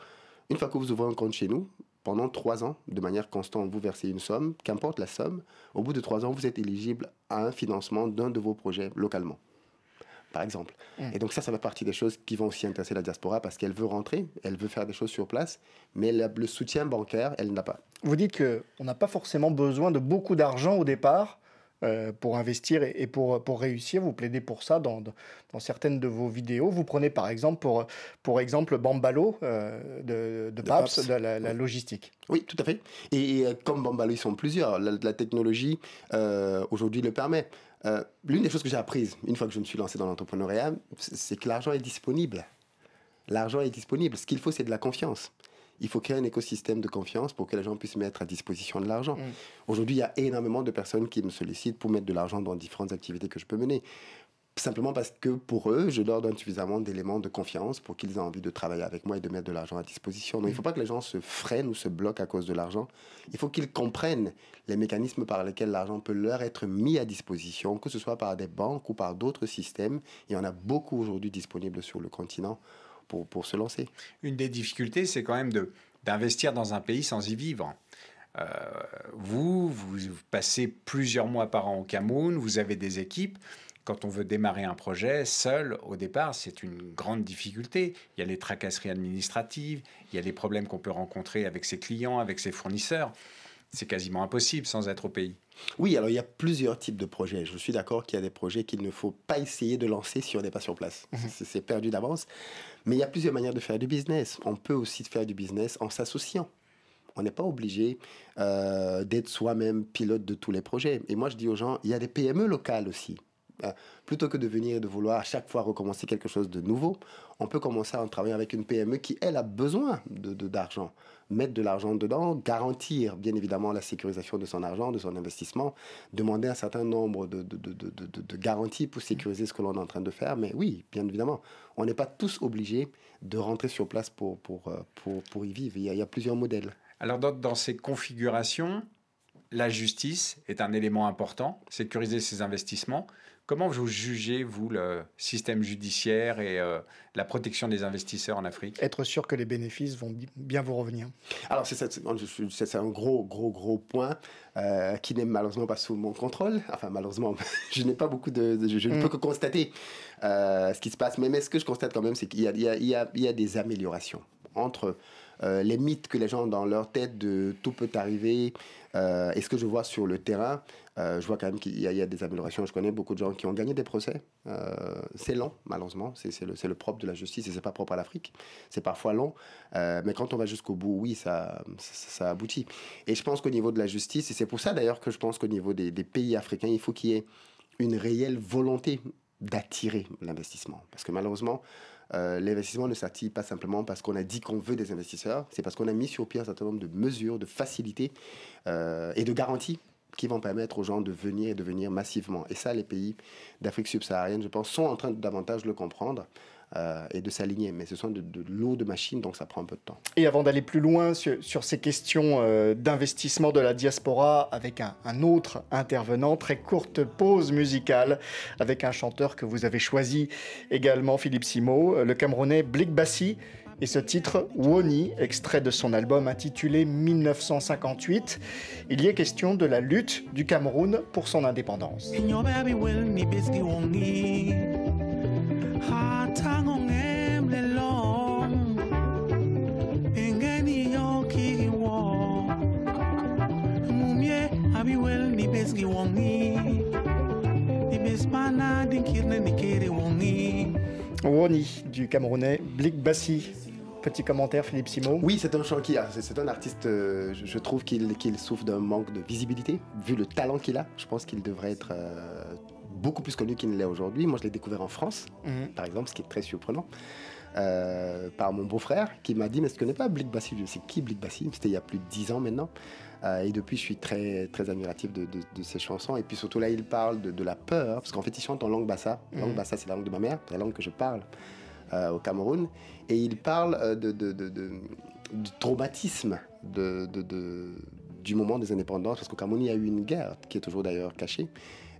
une fois que vous ouvrez un compte chez nous, pendant trois ans, de manière constante, vous versez une somme, qu'importe la somme, au bout de trois ans, vous êtes éligible à un financement d'un de vos projets localement par exemple. Mm. Et donc ça, ça fait partie des choses qui vont aussi intéresser la diaspora parce qu'elle veut rentrer, elle veut faire des choses sur place, mais le soutien bancaire, elle n'a pas. Vous dites qu'on n'a pas forcément besoin de beaucoup d'argent au départ euh, pour investir et, pour, pour, réussir. Vous plaidez pour ça dans, dans, certaines de vos vidéos. Vous prenez par exemple pour, pour exemple Bambalo euh, de, de, de la, logistique. Oui, tout à fait. Et, euh, comme Bambalo, ils sont plusieurs. La, la technologie aujourd'hui le permet. L'une des choses que j'ai apprises une fois que je me suis lancé dans l'entrepreneuriat, c'est que l'argent est disponible. L'argent est disponible. Ce qu'il faut, c'est de la confiance il faut créer un écosystème de confiance pour que les gens puissent mettre à disposition de l'argent. Mm. Aujourd'hui, il y a énormément de personnes qui me sollicitent pour mettre de l'argent dans différentes activités que je peux mener. Simplement parce que pour eux, je leur donne suffisamment d'éléments de confiance pour qu'ils aient envie de travailler avec moi et de mettre de l'argent à disposition. Donc il ne faut mm. pas que les gens se freinent ou se bloquent à cause de l'argent. Il faut qu'ils comprennent les mécanismes par lesquels l'argent peut leur être mis à disposition, que ce soit par des banques ou par d'autres systèmes. Il y en a beaucoup aujourd'hui disponibles sur le continent pour, se lancer. Une des difficultés, c'est quand même de, d'investir dans un pays sans y vivre. Euh, vous, vous passez plusieurs mois par an au Cameroun, vous avez des équipes. Quand on veut démarrer un projet seul, au départ, c'est une grande difficulté. Il y a les tracasseries administratives, il y a les problèmes qu'on peut rencontrer avec ses clients, avec ses fournisseurs. C'est quasiment impossible sans être au pays. Oui, alors il y a plusieurs types de projets. Je suis d'accord qu'il y a des projets qu'il ne faut pas essayer de lancer si on n'est pas sur place. Mhm. c'est perdu d'avance. Mais il y a plusieurs manières de faire du business. On peut aussi faire du business en s'associant. On n'est pas obligé euh, d'être soi-même pilote de tous les projets. Et moi, je dis aux gens, il y a des PME locales aussi. Euh, plutôt que de venir et de vouloir à chaque fois recommencer quelque chose de nouveau, on peut commencer à travailler avec une PME qui, elle, a besoin de, d'argent. Mettre de l'argent dedans, garantir bien évidemment la sécurisation de son argent, de son investissement, demander un certain nombre de, de, de garanties pour sécuriser ce que l'on est en train de faire. Mais oui, bien évidemment, on n'est pas tous obligés de rentrer sur place pour, pour, euh, pour, pour y vivre. Il y, a, plusieurs modèles. Alors dans ces configurations, la justice est un élément important, sécuriser ses investissements. Comment vous jugez, vous, le système judiciaire et euh, la protection des investisseurs en Afrique Être sûr que les bénéfices vont bien vous revenir. Alors, c'est un gros, gros, gros point euh, qui n'est malheureusement pas sous mon contrôle. Enfin, malheureusement, *laughs* je n'ai pas beaucoup de... je, ne mm. peux que constater euh, ce qui se passe. Mais, ce que je constate quand même, c'est qu'il y, y, a des améliorations entre... les mythes que les gens ont dans leur tête de tout peut arriver et ce que je vois sur le terrain, euh, je vois quand même qu'il y, a des améliorations. Je connais beaucoup de gens qui ont gagné des procès. Euh, c'est lent, malheureusement. C'est le, propre de la justice et c'est pas propre à l'Afrique. C'est parfois long. Euh, mais quand on va jusqu'au bout, oui, ça, ça, aboutit. Et je pense qu'au niveau de la justice, et c'est pour ça d'ailleurs que je pense qu'au niveau des, des, pays africains, il faut qu'il y ait une réelle volonté d'attirer l'investissement. Parce que malheureusement, l'investissement ne s'attire pas simplement parce qu'on a dit qu'on veut des investisseurs, c'est parce qu'on a mis sur pied un certain nombre de mesures, de facilités et de garanties qui vont permettre aux gens de venir et de venir massivement. Et ça, les pays d'Afrique subsaharienne, je pense, sont en train de davantage le comprendre. Euh, et de s'aligner. Mais ce sont de, de machines, donc ça prend un peu de temps. Et avant d'aller plus loin sur, ces questions euh, d'investissement de la diaspora avec un, autre intervenant, très courte pause musicale avec un chanteur que vous avez choisi également, Philippe Simo, euh, le Camerounais Blick Bassi. Et ce titre, Woni, extrait de son album intitulé 1958, il y est question de la lutte du Cameroun pour son indépendance. Woni du Camerounais Blik Bassi petit commentaire, Philippe Simo. Oui, c'est un chantier C'est un artiste, euh, je, trouve qu'il souffre d'un manque de visibilité. Vu le talent qu'il a, je pense qu'il devrait être euh, beaucoup plus connu qu'il ne l'est aujourd'hui. Moi, je l'ai découvert en France, mhm. par exemple, ce qui est très surprenant. Euh, par mon beau-frère qui m'a dit mais ce que connais pas Blick Bassi, je sais qui Blick Bassi, c'était il y a plus de 10 ans maintenant. et depuis je suis très très admiratif de, ses chansons. Et puis surtout là il parle de, la peur, parce qu'en fait il chante en langue bassa. Langue mhm. bassa c'est la langue de ma mère, la langue que je parle. Euh, au Cameroun, et il parle euh, de, du traumatisme du moment des indépendances, parce qu'au Cameroun, il y a eu une guerre, qui est toujours d'ailleurs cachée.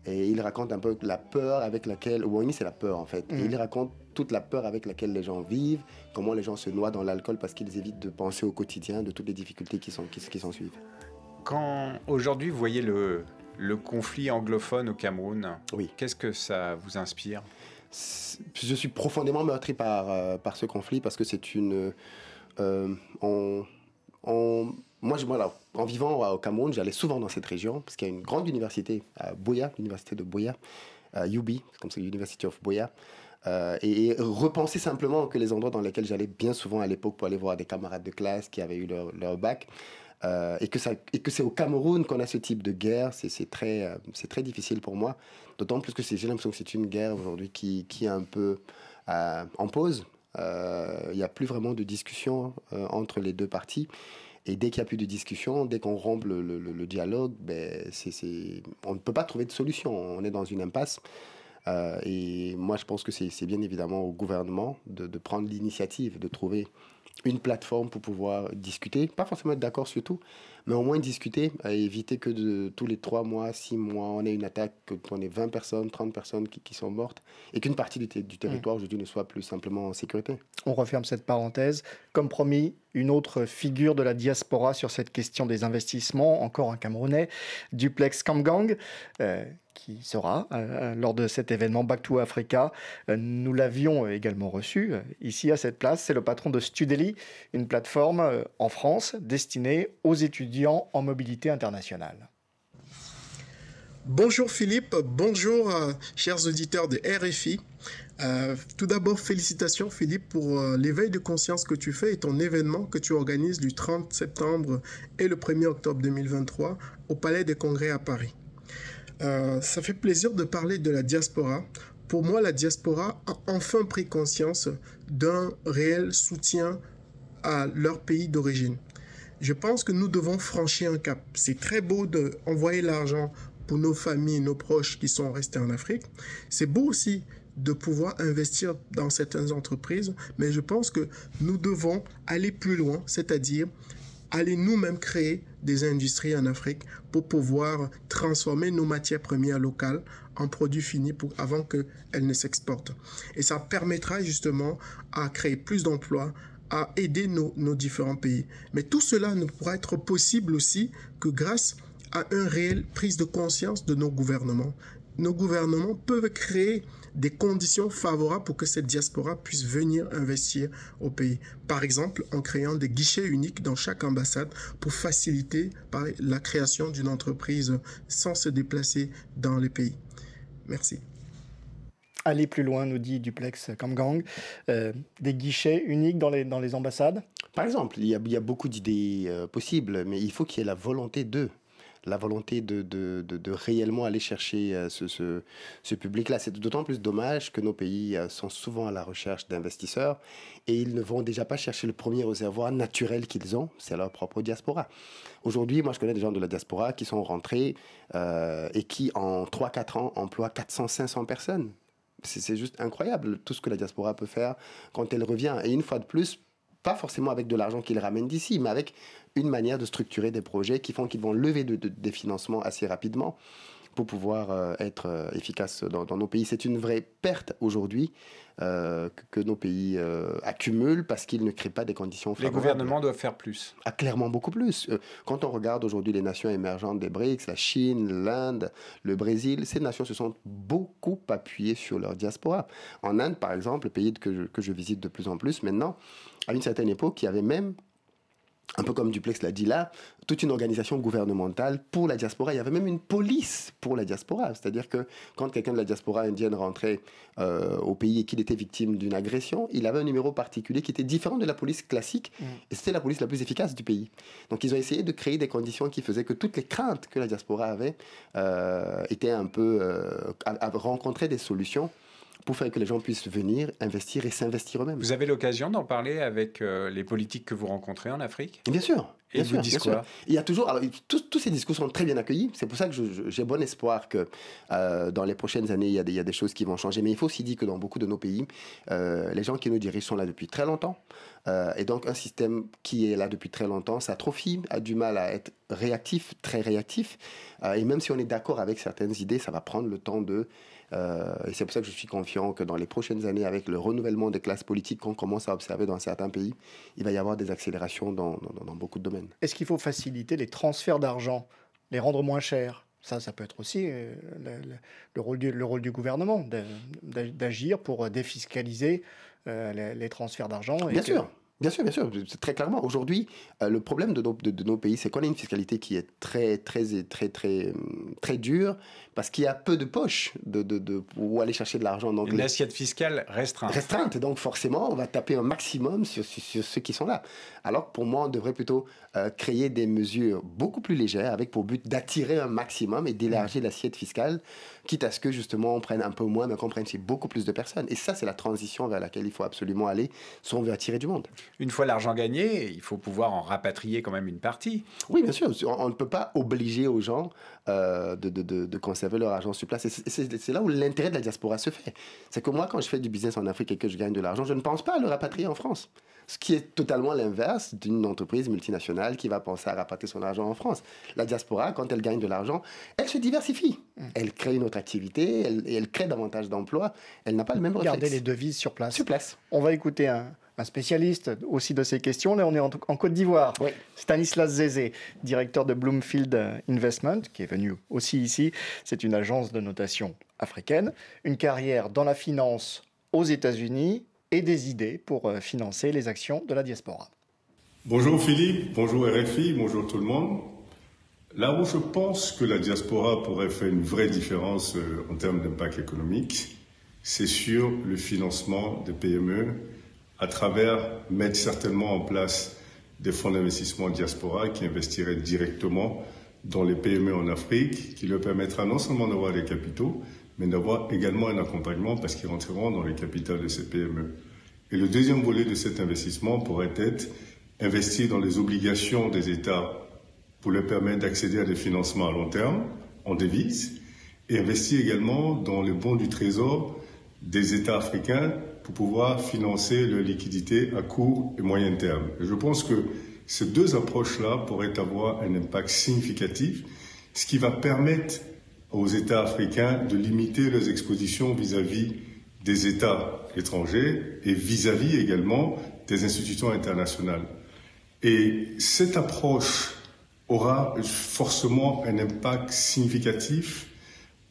Et il raconte un peu la peur avec laquelle. Wani, c'est la peur en fait. Mm. il raconte toute la peur avec laquelle les gens vivent, comment les gens se noient dans l'alcool parce qu'ils évitent de penser au quotidien, de toutes les difficultés qui s'en qui, suivent. Quand aujourd'hui vous voyez le, conflit anglophone au Cameroun, qu'est-ce que ça vous inspire je suis profondément meurtri par, euh, par ce conflit parce que c'est une. Euh, moi, je, voilà, en vivant au Cameroun, j'allais souvent dans cette région parce qu'il y a une grande université à Boya, l'université de Boya, à Yubi, comme c'est l'University of Boya. Euh, et, repenser simplement que les endroits dans lesquels j'allais bien souvent à l'époque pour aller voir des camarades de classe qui avaient eu leur, leur bac, euh, et que, ça, et que c'est au Cameroun qu'on a ce type de guerre, c'est, très, euh, c'est très difficile pour moi. D'autant plus que j'ai l'impression que c'est une guerre aujourd'hui qui, qui est un peu euh, en pause. Il n'y a plus vraiment de discussion entre les deux parties. Et dès qu'il n'y a plus de discussion, dès qu'on rompt le, dialogue, ben, c'est, c'est, on ne peut pas trouver de solution. On est dans une impasse. et moi, je pense que c'est, bien évidemment au gouvernement de prendre l'initiative, de trouver une plateforme pour pouvoir discuter, pas forcément être d'accord sur tout, mais au moins discuter, à éviter que de, tous les 3 mois, 6 mois, on ait une attaque, qu'on ait 20 personnes, 30 personnes qui, qui sont mortes, et qu'une partie du, territoire mm. aujourd'hui ne soit plus simplement en sécurité. On referme cette parenthèse. Comme promis, une autre figure de la diaspora sur cette question des investissements, encore un Camerounais, Duplex Kamgang. Euh, qui sera euh, lors de cet événement Back to Africa. Euh, nous l'avions également reçu ici à cette place. C'est le patron de Studeli, une plateforme en France destinée aux étudiants en mobilité internationale. Bonjour Philippe, bonjour euh, chers auditeurs de RFI. Euh, tout d'abord, félicitations Philippe pour euh, l'éveil de conscience que tu fais et ton événement que tu organises du 30 septembre et le 1er octobre 2023 au Palais des Congrès à Paris. ça fait plaisir de parler de la diaspora. Pour moi, la diaspora a enfin pris conscience d'un réel soutien à leur pays d'origine. Je pense que nous devons franchir un cap. C'est très beau d'envoyer l'argent pour nos familles, nos proches qui sont restés en Afrique. C'est beau aussi de pouvoir investir dans certaines entreprises, mais je pense que nous devons aller plus loin, c'est-à-dire aller nous-mêmes créer des industries en Afrique pour pouvoir transformer nos matières premières locales en produits finis pour, avant qu'elles ne s'exportent. Et ça permettra justement à créer plus d'emplois, à aider nos, différents pays. Mais tout cela ne pourra être possible aussi que grâce à une réelle prise de conscience de nos gouvernements. Nos gouvernements peuvent créer des conditions favorables pour que cette diaspora puisse venir investir au pays. Par exemple, en créant des guichets uniques dans chaque ambassade pour faciliter la création d'une entreprise sans se déplacer dans les pays. Merci aller plus loin, nous dit Duplex Kamgang, euh, des guichets uniques dans les, dans les ambassades Par exemple, il y a, beaucoup d'idées euh, possibles, mais il faut qu'il y ait la volonté d'eux la volonté de, réellement aller chercher euh, ce, ce, public-là. C'est d'autant plus dommage que nos pays euh, sont souvent à la recherche d'investisseurs et ils ne vont déjà pas chercher le premier réservoir naturel qu'ils ont, c'est leur propre diaspora. Aujourd'hui, moi je connais des gens de la diaspora qui sont rentrés et qui en 3-4 ans emploient 400-500 personnes c'est juste incroyable tout ce que la diaspora peut faire quand elle revient. Et une fois de plus, pas forcément avec de l'argent qu'ils ramènent d'ici, mais avec une manière de structurer des projets qui font qu'ils vont lever des financements assez rapidement pour pouvoir euh, être euh, efficace dans, nos pays. C'est une vraie perte aujourd'hui euh, que, nos pays accumulent parce qu'ils ne créent pas des conditions favorables. Les gouvernements doivent faire plus. Ah, clairement beaucoup plus. quand on regarde aujourd'hui les nations émergentes des BRICS, la Chine, l'Inde, le Brésil, ces nations se sont beaucoup appuyées sur leur diaspora. En Inde, par exemple, le pays que je, que je visite de plus en plus maintenant, à une certaine époque, il y avait même un peu comme Duplex l'a dit là, toute une organisation gouvernementale pour la diaspora. Il y avait même une police pour la diaspora. C'est-à-dire que quand quelqu'un de la diaspora indienne rentrait euh, au pays et qu'il était victime d'une agression, il avait un numéro particulier qui était différent de la police classique. Mm. Et c'était la police la plus efficace du pays. Donc ils ont essayé de créer des conditions qui faisaient que toutes les craintes que la diaspora avait euh, étaient un peu... Euh, rencontraient des solutions pour faire que les gens puissent venir investir et s'investir eux-mêmes. Vous avez l'occasion d'en parler avec euh, les politiques que vous rencontrez en Afrique Bien sûr. Et bien vous sûr, bien Il y a toujours, alors, tous, ces discours sont très bien accueillis. C'est pour ça que j'ai bon espoir que euh, dans les prochaines années, il y, a des, choses qui vont changer. Mais il faut aussi dire que dans beaucoup de nos pays, euh, les gens qui nous dirigent sont là depuis très longtemps. et donc, un système qui est là depuis très longtemps s'atrophie, a du mal à être réactif, très réactif. et même si on est d'accord avec certaines idées, ça va prendre le temps de euh, et c'est pour ça que je suis confiant que dans les prochaines années, avec le renouvellement des classes politiques qu'on commence à observer dans certains pays, il va y avoir des accélérations dans, beaucoup de domaines. Est-ce qu'il faut faciliter les transferts d'argent, les rendre moins chers ça, ça peut être aussi euh, le, rôle, du, le rôle du gouvernement d'agir pour défiscaliser euh, les, transferts d'argent. Bien sûr. Bien sûr, bien sûr, très clairement. Aujourd'hui, euh, le problème de nos, pays, c'est qu'on a une fiscalité qui est très, très, très, très, euh, très, dure, parce qu'il y a peu de poches de, où aller chercher de l'argent. Une l'assiette fiscale restreinte. Restreinte, donc forcément, on va taper un maximum sur, ceux qui sont là. Alors que pour moi, on devrait plutôt euh, créer des mesures beaucoup plus légères, avec pour but d'attirer un maximum et d'élargir mmh. l'assiette fiscale quitte à ce que justement on prenne un peu moins, mais qu'on prenne chez beaucoup plus de personnes. Et ça, c'est la transition vers laquelle il faut absolument aller si on veut attirer du monde. Une fois l'argent gagné, il faut pouvoir en rapatrier quand même une partie. Oui, bien sûr. On ne peut pas obliger aux gens euh, de, de, conserver leur argent sur place. C'est là où l'intérêt de la diaspora se fait. C'est que moi, quand je fais du business en Afrique et que je gagne de l'argent, je ne pense pas à le rapatrier en France. Ce qui est totalement l'inverse d'une entreprise multinationale qui va penser à rapatrier son argent en France. La diaspora, quand elle gagne de l'argent, elle se diversifie. Mmh. Elle crée une autre activité, elle, et elle crée davantage d'emplois, elle n'a pas le même les devises sur place. Sur place. On va écouter un, spécialiste aussi de ces questions. Là, on est en, en Côte d'Ivoire. Stanislas Zézé, directeur de Bloomfield Investment, qui est venu aussi ici. C'est une agence de notation africaine. Une carrière dans la finance aux États-Unis et des idées pour euh, financer les actions de la diaspora. Bonjour Philippe, bonjour RFI, bonjour tout le monde. Là où je pense que la diaspora pourrait faire une vraie différence euh, en termes d'impact économique, c'est sur le financement des PME à travers mettre certainement en place des fonds d'investissement diaspora qui investiraient directement dans les PME en Afrique, qui leur permettra non seulement d'avoir des capitaux, mais d'avoir également un accompagnement parce qu'ils rentreront dans les capitales de ces PME. Et le deuxième volet de cet investissement pourrait être investi dans les obligations des États pour leur permettre d'accéder à des financements à long terme en devises et investir également dans les bons du Trésor des États africains pour pouvoir financer leur liquidité à court et moyen terme. je pense que ces deux approches-là pourraient avoir un impact significatif, ce qui va permettre aux États africains de limiter leurs expositions vis-à-vis des États étrangers et vis à -vis également des institutions internationales. Et cette approche aura forcément un impact significatif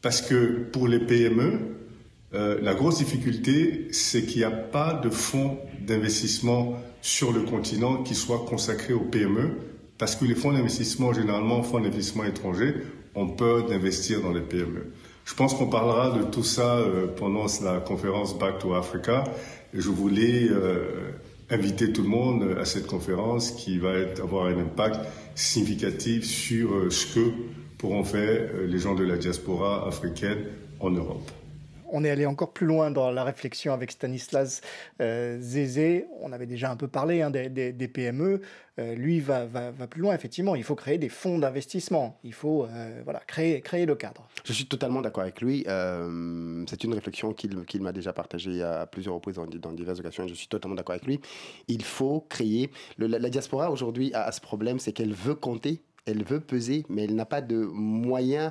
parce que pour les PME, euh, la grosse difficulté, c'est qu'il n'y a pas de fonds d'investissement sur le continent qui soit consacré aux PME parce que les fonds d'investissement, généralement, fonds d'investissement étrangers, ont peur d'investir dans les PME. Je pense qu'on parlera de tout ça euh, pendant la conférence Back to Africa. Je voulais euh, inviter tout le monde à cette conférence qui va être, avoir un impact significative sur euh, ce que pourront faire euh, les gens de la diaspora africaine en Europe on est allé encore plus loin dans la réflexion avec Stanislas euh, Zézé. On avait déjà un peu parlé hein, des, PME. Euh, lui va, plus loin, effectivement. Il faut créer des fonds d'investissement. Il faut euh, voilà, créer, le cadre. Je suis totalement d'accord avec lui. C'est une réflexion qu'il m'a déjà partagée à plusieurs reprises dans, diverses occasions. Je suis totalement d'accord avec lui. Il faut créer. la, diaspora aujourd'hui a ce problème c'est qu'elle veut compter, elle veut peser, mais elle n'a pas de moyens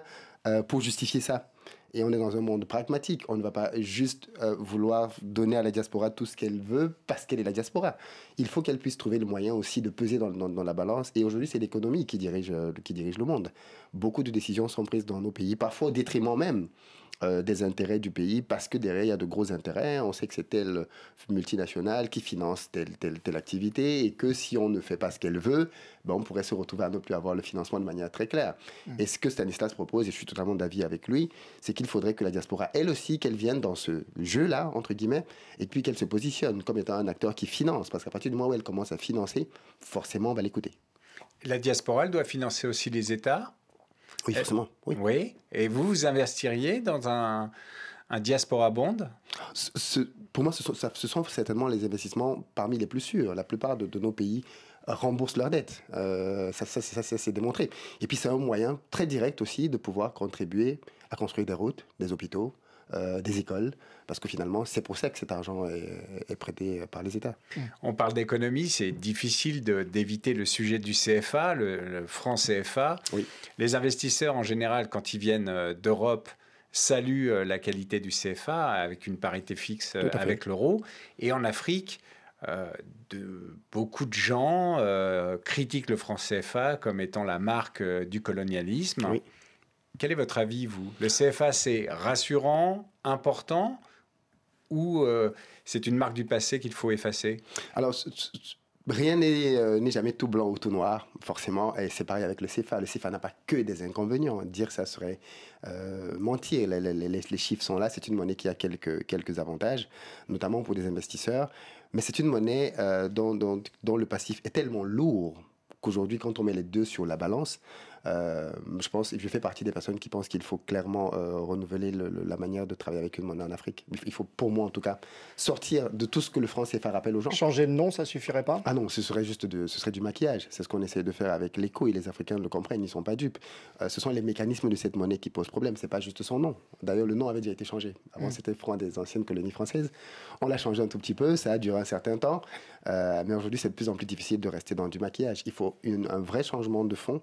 pour justifier ça. Et on est dans un monde pragmatique. On ne va pas juste euh, vouloir donner à la diaspora tout ce qu'elle veut parce qu'elle est la diaspora. Il faut qu'elle puisse trouver le moyen aussi de peser dans, la balance. Et aujourd'hui, c'est l'économie euh, qui dirige le monde. Beaucoup de décisions sont prises dans nos pays, parfois au détriment même euh, des intérêts du pays parce que derrière il y a de gros intérêts. On sait que c'est telle multinationale qui finance telle, telle, telle activité et que si on ne fait pas ce qu'elle veut, ben, on pourrait se retrouver à ne plus avoir le financement de manière très claire. est mm. Et ce que Stanislas propose, et je suis totalement d'avis avec lui, c'est qu'il faudrait que la diaspora, elle aussi, qu'elle vienne dans ce jeu-là, entre guillemets, et puis qu'elle se positionne comme étant un acteur qui finance. Parce qu'à partir du moment où elle commence à financer, forcément on va l'écouter. La diaspora, elle doit financer aussi les États oui, euh, forcément. Oui. Et vous, vous investiriez dans un, un diaspora bond Pour moi, ce sont, certainement les investissements parmi les plus sûrs. La plupart de, nos pays remboursent leurs dettes. Euh, ça, ça, ça c'est démontré. Et puis, c'est un moyen très direct aussi de pouvoir contribuer à construire des routes, des hôpitaux, euh, des écoles, parce que finalement, c'est pour ça que cet argent est, prêté par les États. On parle d'économie, c'est difficile d'éviter le sujet du CFA, le, franc CFA. Oui. Les investisseurs, en général, quand ils viennent euh, d'Europe, saluent euh, la qualité du CFA avec une parité fixe avec l'euro. Et en Afrique, de, beaucoup de gens critiquent le franc CFA comme étant la marque du colonialisme. Oui quel est votre avis, vous Le CFA, c'est rassurant, important, ou euh, c'est une marque du passé qu'il faut effacer Alors, Rien euh, n'est jamais tout blanc ou tout noir, forcément, et c'est pareil avec le CFA. Le CFA n'a pas que des inconvénients. Dire ça serait euh, mentir. Les, chiffres sont là, c'est une monnaie qui a quelques, quelques avantages, notamment pour des investisseurs, mais c'est une monnaie dont, dont, dont le passif est tellement lourd qu'aujourd'hui, quand on met les deux sur la balance, euh, je pense, je fais partie des personnes qui pensent qu'il faut clairement euh, renouveler la manière de travailler avec une monnaie en Afrique. Il faut, pour moi en tout cas, sortir de tout ce que le franc fait rappelle aux gens. Changer le nom, ça suffirait pas Ah non, ce serait juste de, ce serait du maquillage. C'est ce qu'on essaie de faire avec l'écho et les Africains le comprennent, ils ne sont pas dupes. Euh, ce sont les mécanismes de cette monnaie qui posent problème, c'est pas juste son nom. D'ailleurs, le nom avait déjà été changé. Avant, mm. c'était franc des anciennes colonies françaises. On l'a changé un tout petit peu, ça a duré un certain temps, mais aujourd'hui, c'est de plus en plus difficile de rester dans du maquillage. Il faut un vrai changement de fond.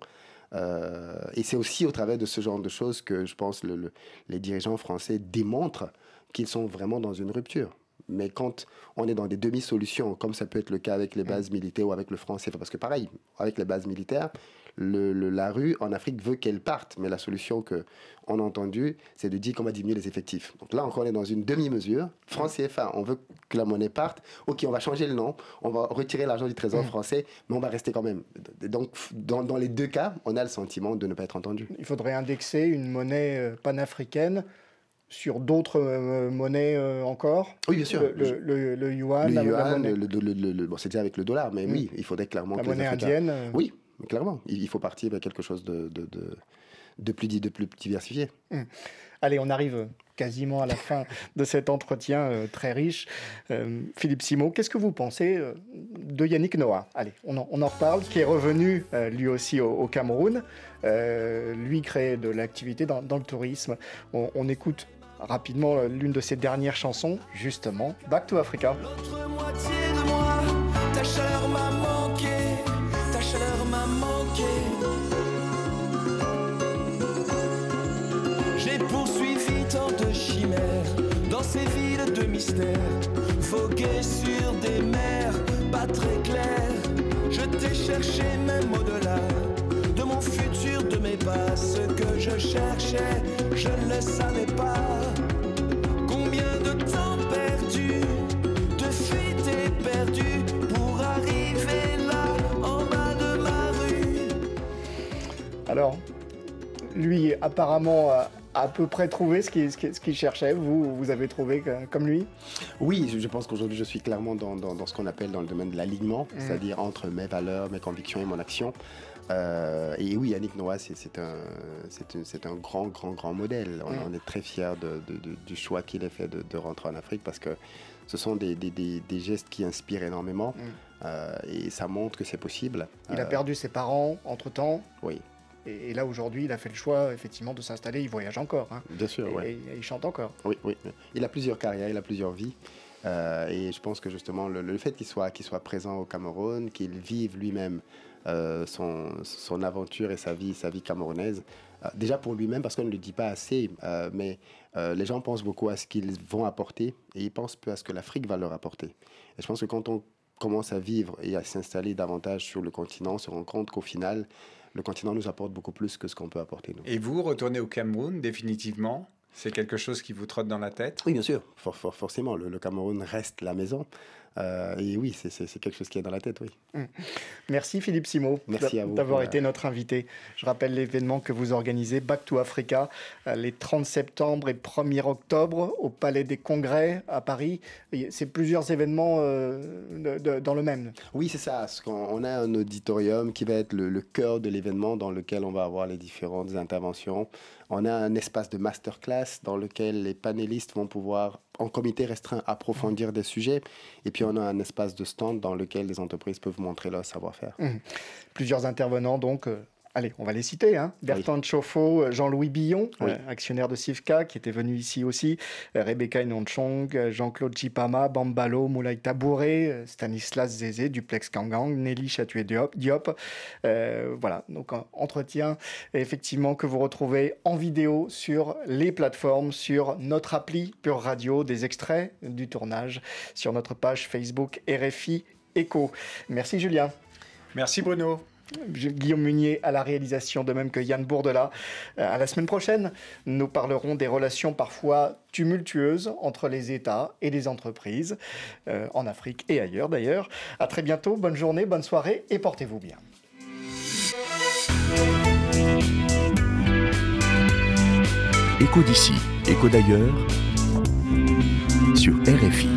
Euh, et c'est aussi au travers de ce genre de choses que je pense les dirigeants français démontrent qu'ils sont vraiment dans une rupture. Mais quand on est dans des demi-solutions, comme ça peut être le cas avec les mm. bases militaires ou avec le français parce que pareil, avec les bases militaires, le, la rue en Afrique veut qu'elle parte, mais la solution que on a entendue, c'est de dire qu'on va diminuer les effectifs. Donc là encore, on est dans une demi-mesure. France CFA, on veut que la monnaie parte. Ok, on va changer le nom, on va retirer l'argent du Trésor mm. français, mais on va rester quand même. Donc dans, les deux cas, on a le sentiment de ne pas être entendu. Il faudrait indexer une monnaie euh, panafricaine sur d'autres euh, monnaies euh, encore Oui, bien sûr. Le, le, le, yuan, le, yuan, bon, c'était avec le dollar, mais mm. oui, il faudrait clairement... La monnaie indienne Oui, clairement, il faut partir vers quelque chose de, plus, diversifié. Mmh. Allez, on arrive quasiment à la fin *laughs* de cet entretien euh, très riche. Euh, Philippe Simo, qu'est-ce que vous pensez euh, de Yannick Noah Allez, on en, reparle, qui est revenu lui aussi au, Cameroun. lui crée de l'activité dans, le tourisme. On, écoute rapidement l'une de ses dernières chansons, justement, Back to Africa. L'autre mystère. sur des mers pas très claires. Je t'ai cherché même au-delà de mon futur, de mes pas. Ce que je cherchais, je ne le savais pas. Combien de temps perdu, de fuite et pour arriver là en bas de ma rue. Alors, lui apparemment euh, à peu près trouvé ce qu'il qui, cherchait Vous, vous avez trouvé comme lui Oui, je pense qu'aujourd'hui, je suis clairement dans, ce qu'on appelle dans le domaine de l'alignement, mm. c'est-à-dire entre mes valeurs, mes convictions et mon action. Euh, et oui, Yannick Noah, c'est un, un, grand, grand, grand modèle. On, mm. est très fiers du choix qu'il a fait de, rentrer en Afrique parce que ce sont des, gestes qui inspirent énormément. Mm. Euh, et ça montre que c'est possible. Il a euh, perdu ses parents entre-temps. Oui. Et, là, aujourd'hui, il a fait le choix, effectivement, de s'installer. Il voyage encore. Hein. Bien sûr, et, il chante encore. Oui, oui. Il a plusieurs carrières, il a plusieurs vies. Euh, et je pense que justement, le, fait qu'il soit, qu'il soit présent au Cameroun, qu'il vive lui-même euh, son, aventure et sa vie, sa vie camerounaise. Euh, déjà pour lui-même, parce qu'on ne le dit pas assez, mais les gens pensent beaucoup à ce qu'ils vont apporter et ils pensent peu à ce que l'Afrique va leur apporter. Et je pense que quand on commence à vivre et à s'installer davantage sur le continent, on se rend compte qu'au final, le continent nous apporte beaucoup plus que ce qu'on peut apporter nous. Et vous, retournez au Cameroun définitivement c'est quelque chose qui vous trotte dans la tête Oui, bien sûr, forcément. le, Cameroun reste la maison. Euh, et oui, c'est quelque chose qui est dans la tête, oui. Mm. Merci Philippe Simo d'avoir été notre invité. Je rappelle l'événement que vous organisez, Back to Africa, euh, les 30 septembre et 1er octobre au Palais des Congrès à Paris. C'est plusieurs événements euh, dans le même. Oui, c'est ça. On a un auditorium qui va être le, le cœur de l'événement dans lequel on va avoir les différentes interventions. On a un espace de masterclass dans lequel les panélistes vont pouvoir en comité restreint approfondir mm. des sujets. Et puis on a un espace de stand dans lequel les entreprises peuvent montrer leur savoir-faire. Mm. Plusieurs intervenants donc euh, allez, on va les citer, hein. Bertrand oui. Jean-Louis Billon, euh, actionnaire de Sivka, qui était venu ici aussi, euh, Rebecca Inonchong, euh, Jean-Claude Chipama, Bambalo, Moulay Tabouré, Stanislas Zézé, Duplex Kangang, Nelly Chatué-Diop. voilà, donc un entretien effectivement que vous retrouvez en vidéo sur les plateformes, sur notre appli Pure Radio, des extraits du tournage sur notre page Facebook RFI Echo. Merci Julien. Merci Bruno. Guillaume Munier à la réalisation, de même que Yann Bourdela. Euh, à la semaine prochaine, nous parlerons des relations parfois tumultueuses entre les États et les entreprises, euh, en Afrique et ailleurs d'ailleurs. À très bientôt, bonne journée, bonne soirée et portez-vous bien. Écho d'ici, écho d'ailleurs, sur RFI.